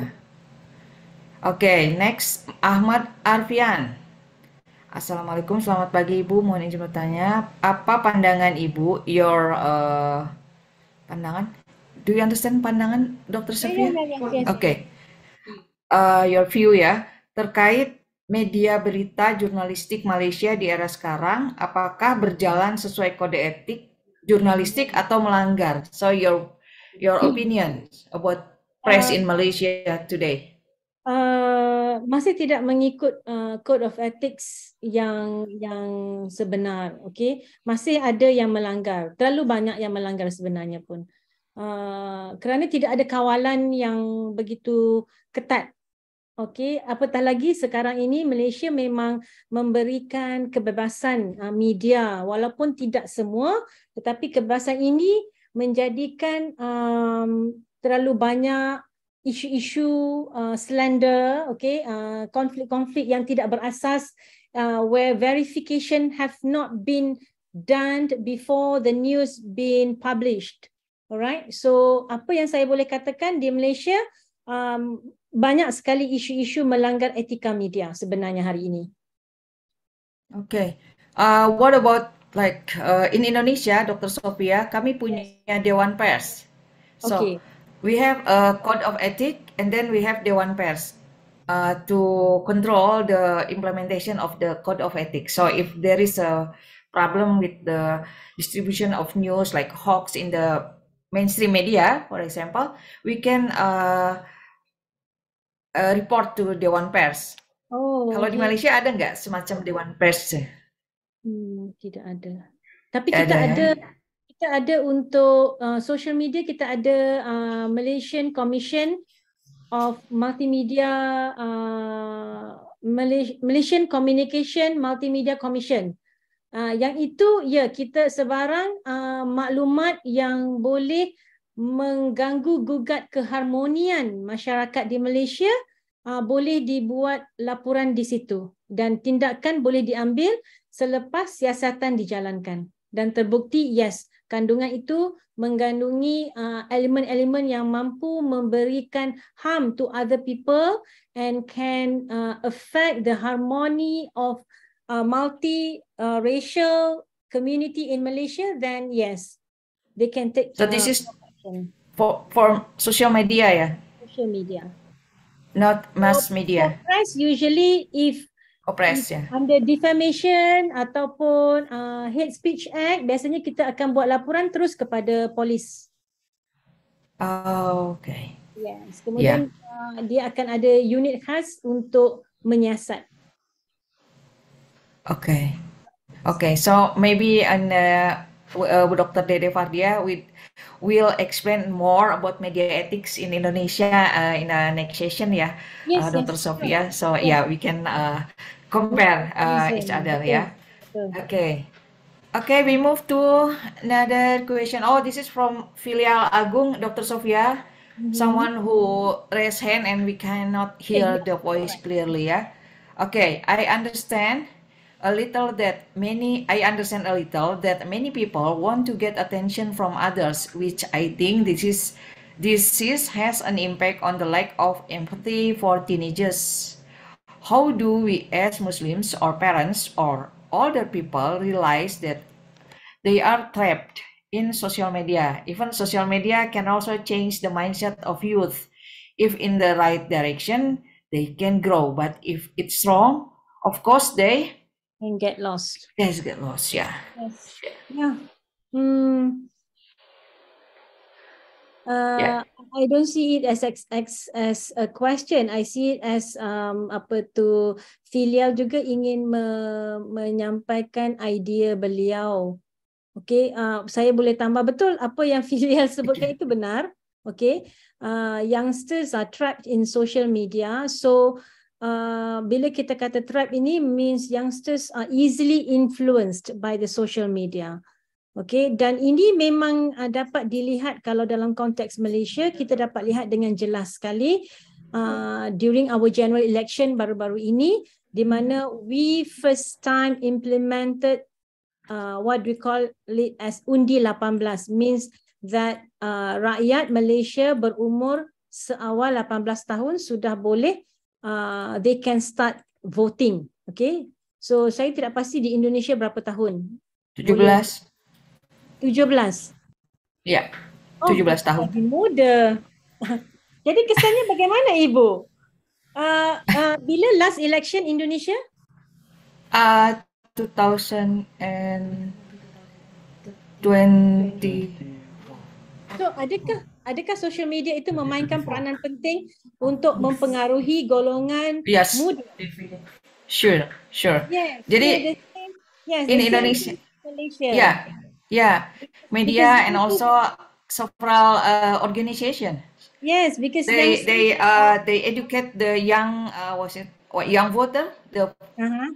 Oke, okay, next Ahmad Arfian. Assalamualaikum, selamat pagi Ibu. Mohon izin bertanya, apa pandangan Ibu, your uh, pandangan? Do you understand pandangan Dokter iya, Sofia? Iya, iya, Oke, okay. uh, eh, your view ya terkait media berita jurnalistik Malaysia di era sekarang, apakah berjalan sesuai kode etik jurnalistik atau melanggar? So your your opinion about press eh. in Malaysia today? Uh, masih tidak mengikut uh, code of ethics yang yang sebenar okay? masih ada yang melanggar terlalu banyak yang melanggar sebenarnya pun uh, kerana tidak ada kawalan yang begitu ketat Okey, apatah lagi sekarang ini Malaysia memang memberikan kebebasan uh, media walaupun tidak semua tetapi kebebasan ini menjadikan um, terlalu banyak isu-isu uh, slander, okay, konflik-konflik uh, yang tidak berasas, uh, where verification have not been done before the news been published. Alright, so apa yang saya boleh katakan di Malaysia um, banyak sekali isu-isu melanggar etika media sebenarnya hari ini. Okay, uh, what about like uh, in Indonesia, Dr. Sophia? Kami punya yes. Dewan Pers. So, okay. we have a code of ethic and then we have Dewan Pers uh, to control the implementation of the code of ethics. So if there is a problem with the distribution of news like hoax in the mainstream media, for example, we can uh, uh, report to Dewan Pers. Oh, Kalau di Malaysia ada nggak semacam Dewan Pers? Hmm, tidak ada. Tapi tidak kita ada, ada eh? kita ada untuk uh, social media kita ada uh, Malaysian Commission of Multimedia uh, Malaysian Communication Multimedia Commission. Uh, yang itu ya yeah, kita sebarang uh, maklumat yang boleh mengganggu gugat keharmonian masyarakat di Malaysia uh, boleh dibuat laporan di situ dan tindakan boleh diambil selepas siasatan dijalankan dan terbukti yes kandungan itu mengandungi uh, elemen-elemen yang mampu memberikan harm to other people and can uh, affect the harmony of uh, multi uh, racial community in Malaysia then yes they can take so this uh, is for for social media ya yeah? social media not mass media so press usually if oppressed Yeah. Under defamation ataupun uh, hate speech act biasanya kita akan buat laporan terus kepada polis. Oh, okay. Yes. Kemudian yeah. uh, dia akan ada unit khas untuk menyiasat. Okay. Okay, so maybe and uh, uh, Dr. Dede Fardia we will explain more about media ethics in Indonesia uh, in the uh, next session ya. Yeah? Yes, uh, Dr. Yes, Sofia. So yeah, yeah we can uh, compare uh, each other okay. yeah okay okay we move to another question oh this is from filial agung dr sofia mm -hmm. someone who raised hand and we cannot hear the voice clearly yeah okay i understand a little that many i understand a little that many people want to get attention from others which i think this is this has an impact on the lack of empathy for teenagers how do we as Muslims or parents or older people realize that they are trapped in social media? Even social media can also change the mindset of youth. If in the right direction, they can grow. But if it's wrong, of course they can get lost. Yes, get lost. Yeah. Yes. Yeah. Mm. Uh, yeah. I don't see it as as, as as a question. I see it as um apa tu filial juga ingin me, menyampaikan idea beliau. Okay, uh, saya boleh tambah betul apa yang filial sebutkan okay. itu benar. Okay, uh, youngsters are trapped in social media. So uh, bila kita kata trapped ini means youngsters are easily influenced by the social media. Okey dan ini memang uh, dapat dilihat kalau dalam konteks Malaysia kita dapat lihat dengan jelas sekali uh, during our general election baru-baru ini di mana we first time implemented uh, what we call it as undi 18 means that uh, rakyat Malaysia berumur seawal 18 tahun sudah boleh uh, they can start voting okey so saya tidak pasti di Indonesia berapa tahun 17 boleh. 17. Ya. 17 oh, tahun. lebih muda. Jadi kesannya bagaimana ibu? Uh, uh, bila last election Indonesia? Ah uh, 2000 and 20. So adakah adakah social media itu memainkan peranan penting untuk mempengaruhi golongan yes. muda? Sure, sure. Yes. Jadi yes, in Indonesia. Yeah. Yeah, media because and also several uh, organization. Yes, because they they uh they educate the young uh was it what young voter the. Uh-huh.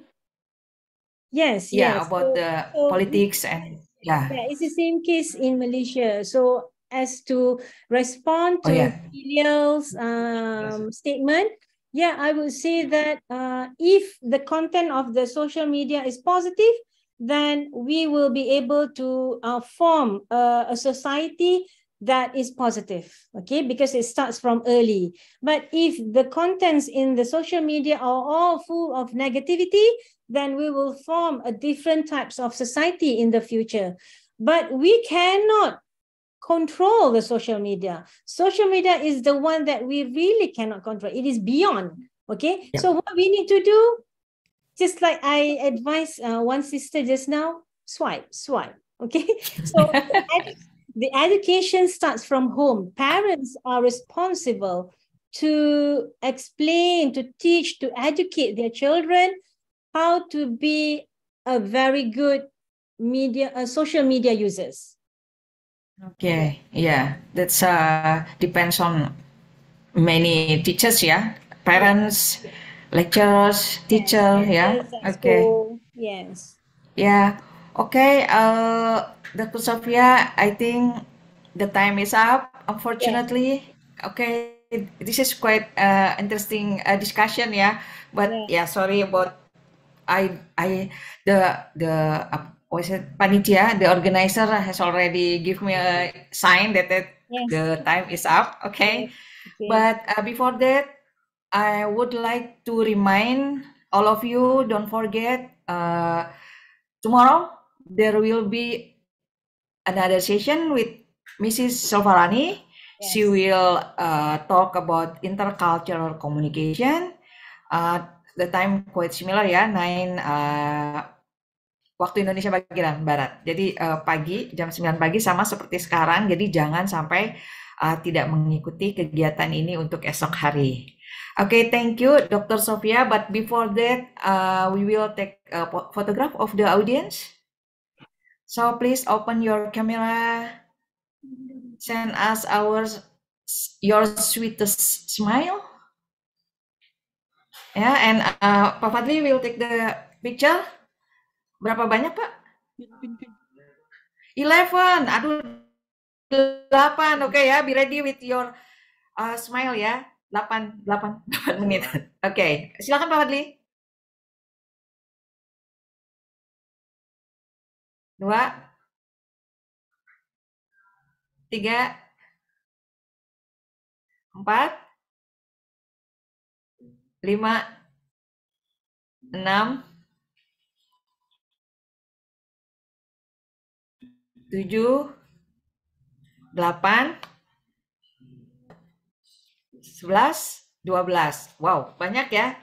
Yes. Yeah, yes. about so, the so politics and yeah. Yeah, it's the same case in Malaysia. So as to respond oh, to oh, yeah. um, statement, yeah, I would say that uh, if the content of the social media is positive, then we will be able to uh, form a, a society that is positive, okay, because it starts from early. But if the contents in the social media are all full of negativity, then we will form a different types of society in the future. But we cannot control the social media. Social media is the one that we really cannot control. It is beyond, okay? Yeah. So what we need to do just like I advised uh, one sister just now, swipe, swipe. Okay. So the education starts from home. Parents are responsible to explain, to teach, to educate their children how to be a very good media, uh, social media users. Okay, yeah, that's uh depends on many teachers, yeah, parents, lecturers, teacher, yeah? Okay. School. Yes. Yeah. Okay, uh, Dr. Sophia, I think the time is up, unfortunately. Okay, this is quite uh, interesting uh, discussion, yeah. But yeah. yeah, sorry about I I the the uh, was it panitia the organizer has already give me a sign that, that yes. the time is up. Okay, okay. but uh, before that I would like to remind all of you don't forget uh, tomorrow there will be another session with Mrs. Silvarani. Yes. She will uh, talk about intercultural communication. Uh, the time quite similar ya, 9 uh, waktu Indonesia bagian barat. Jadi uh, pagi jam 9 pagi sama seperti sekarang. Jadi jangan sampai uh, tidak mengikuti kegiatan ini untuk esok hari. Okay, thank you, Dr. Sofia. But before that, uh, we will take a photograph of the audience. So please open your camera. Send us our your sweetest smile. Yeah, and uh, Pak Fadli will take the picture. Berapa banyak, Pak? Eleven. Aduh, delapan. Oke okay, ya, be ready with your uh, smile ya. Yeah. 8, 8, 8 menit. Oke, okay. silakan Pak Fadli. Dua. Tiga. Empat. Lima. Enam. Tujuh. Delapan. 11, 12. Wow, banyak ya.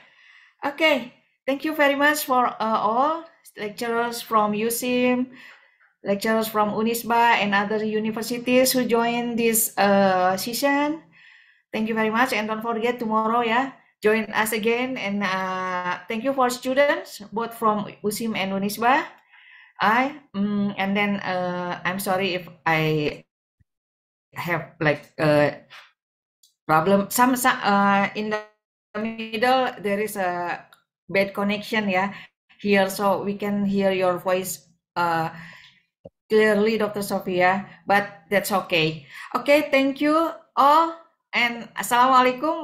okay. thank you very much for uh, all lecturers from USIM, lecturers from UNISBA and other universities who joined this uh, session. Thank you very much and don't forget tomorrow yeah, join us again and uh, thank you for students both from USIM and UNISBA. I um, and then uh, I'm sorry if I have like uh, problem some, some uh, in the middle there is a bad connection ya yeah, here so we can hear your voice uh, clearly dr sofia but that's okay okay thank you all and assalamualaikum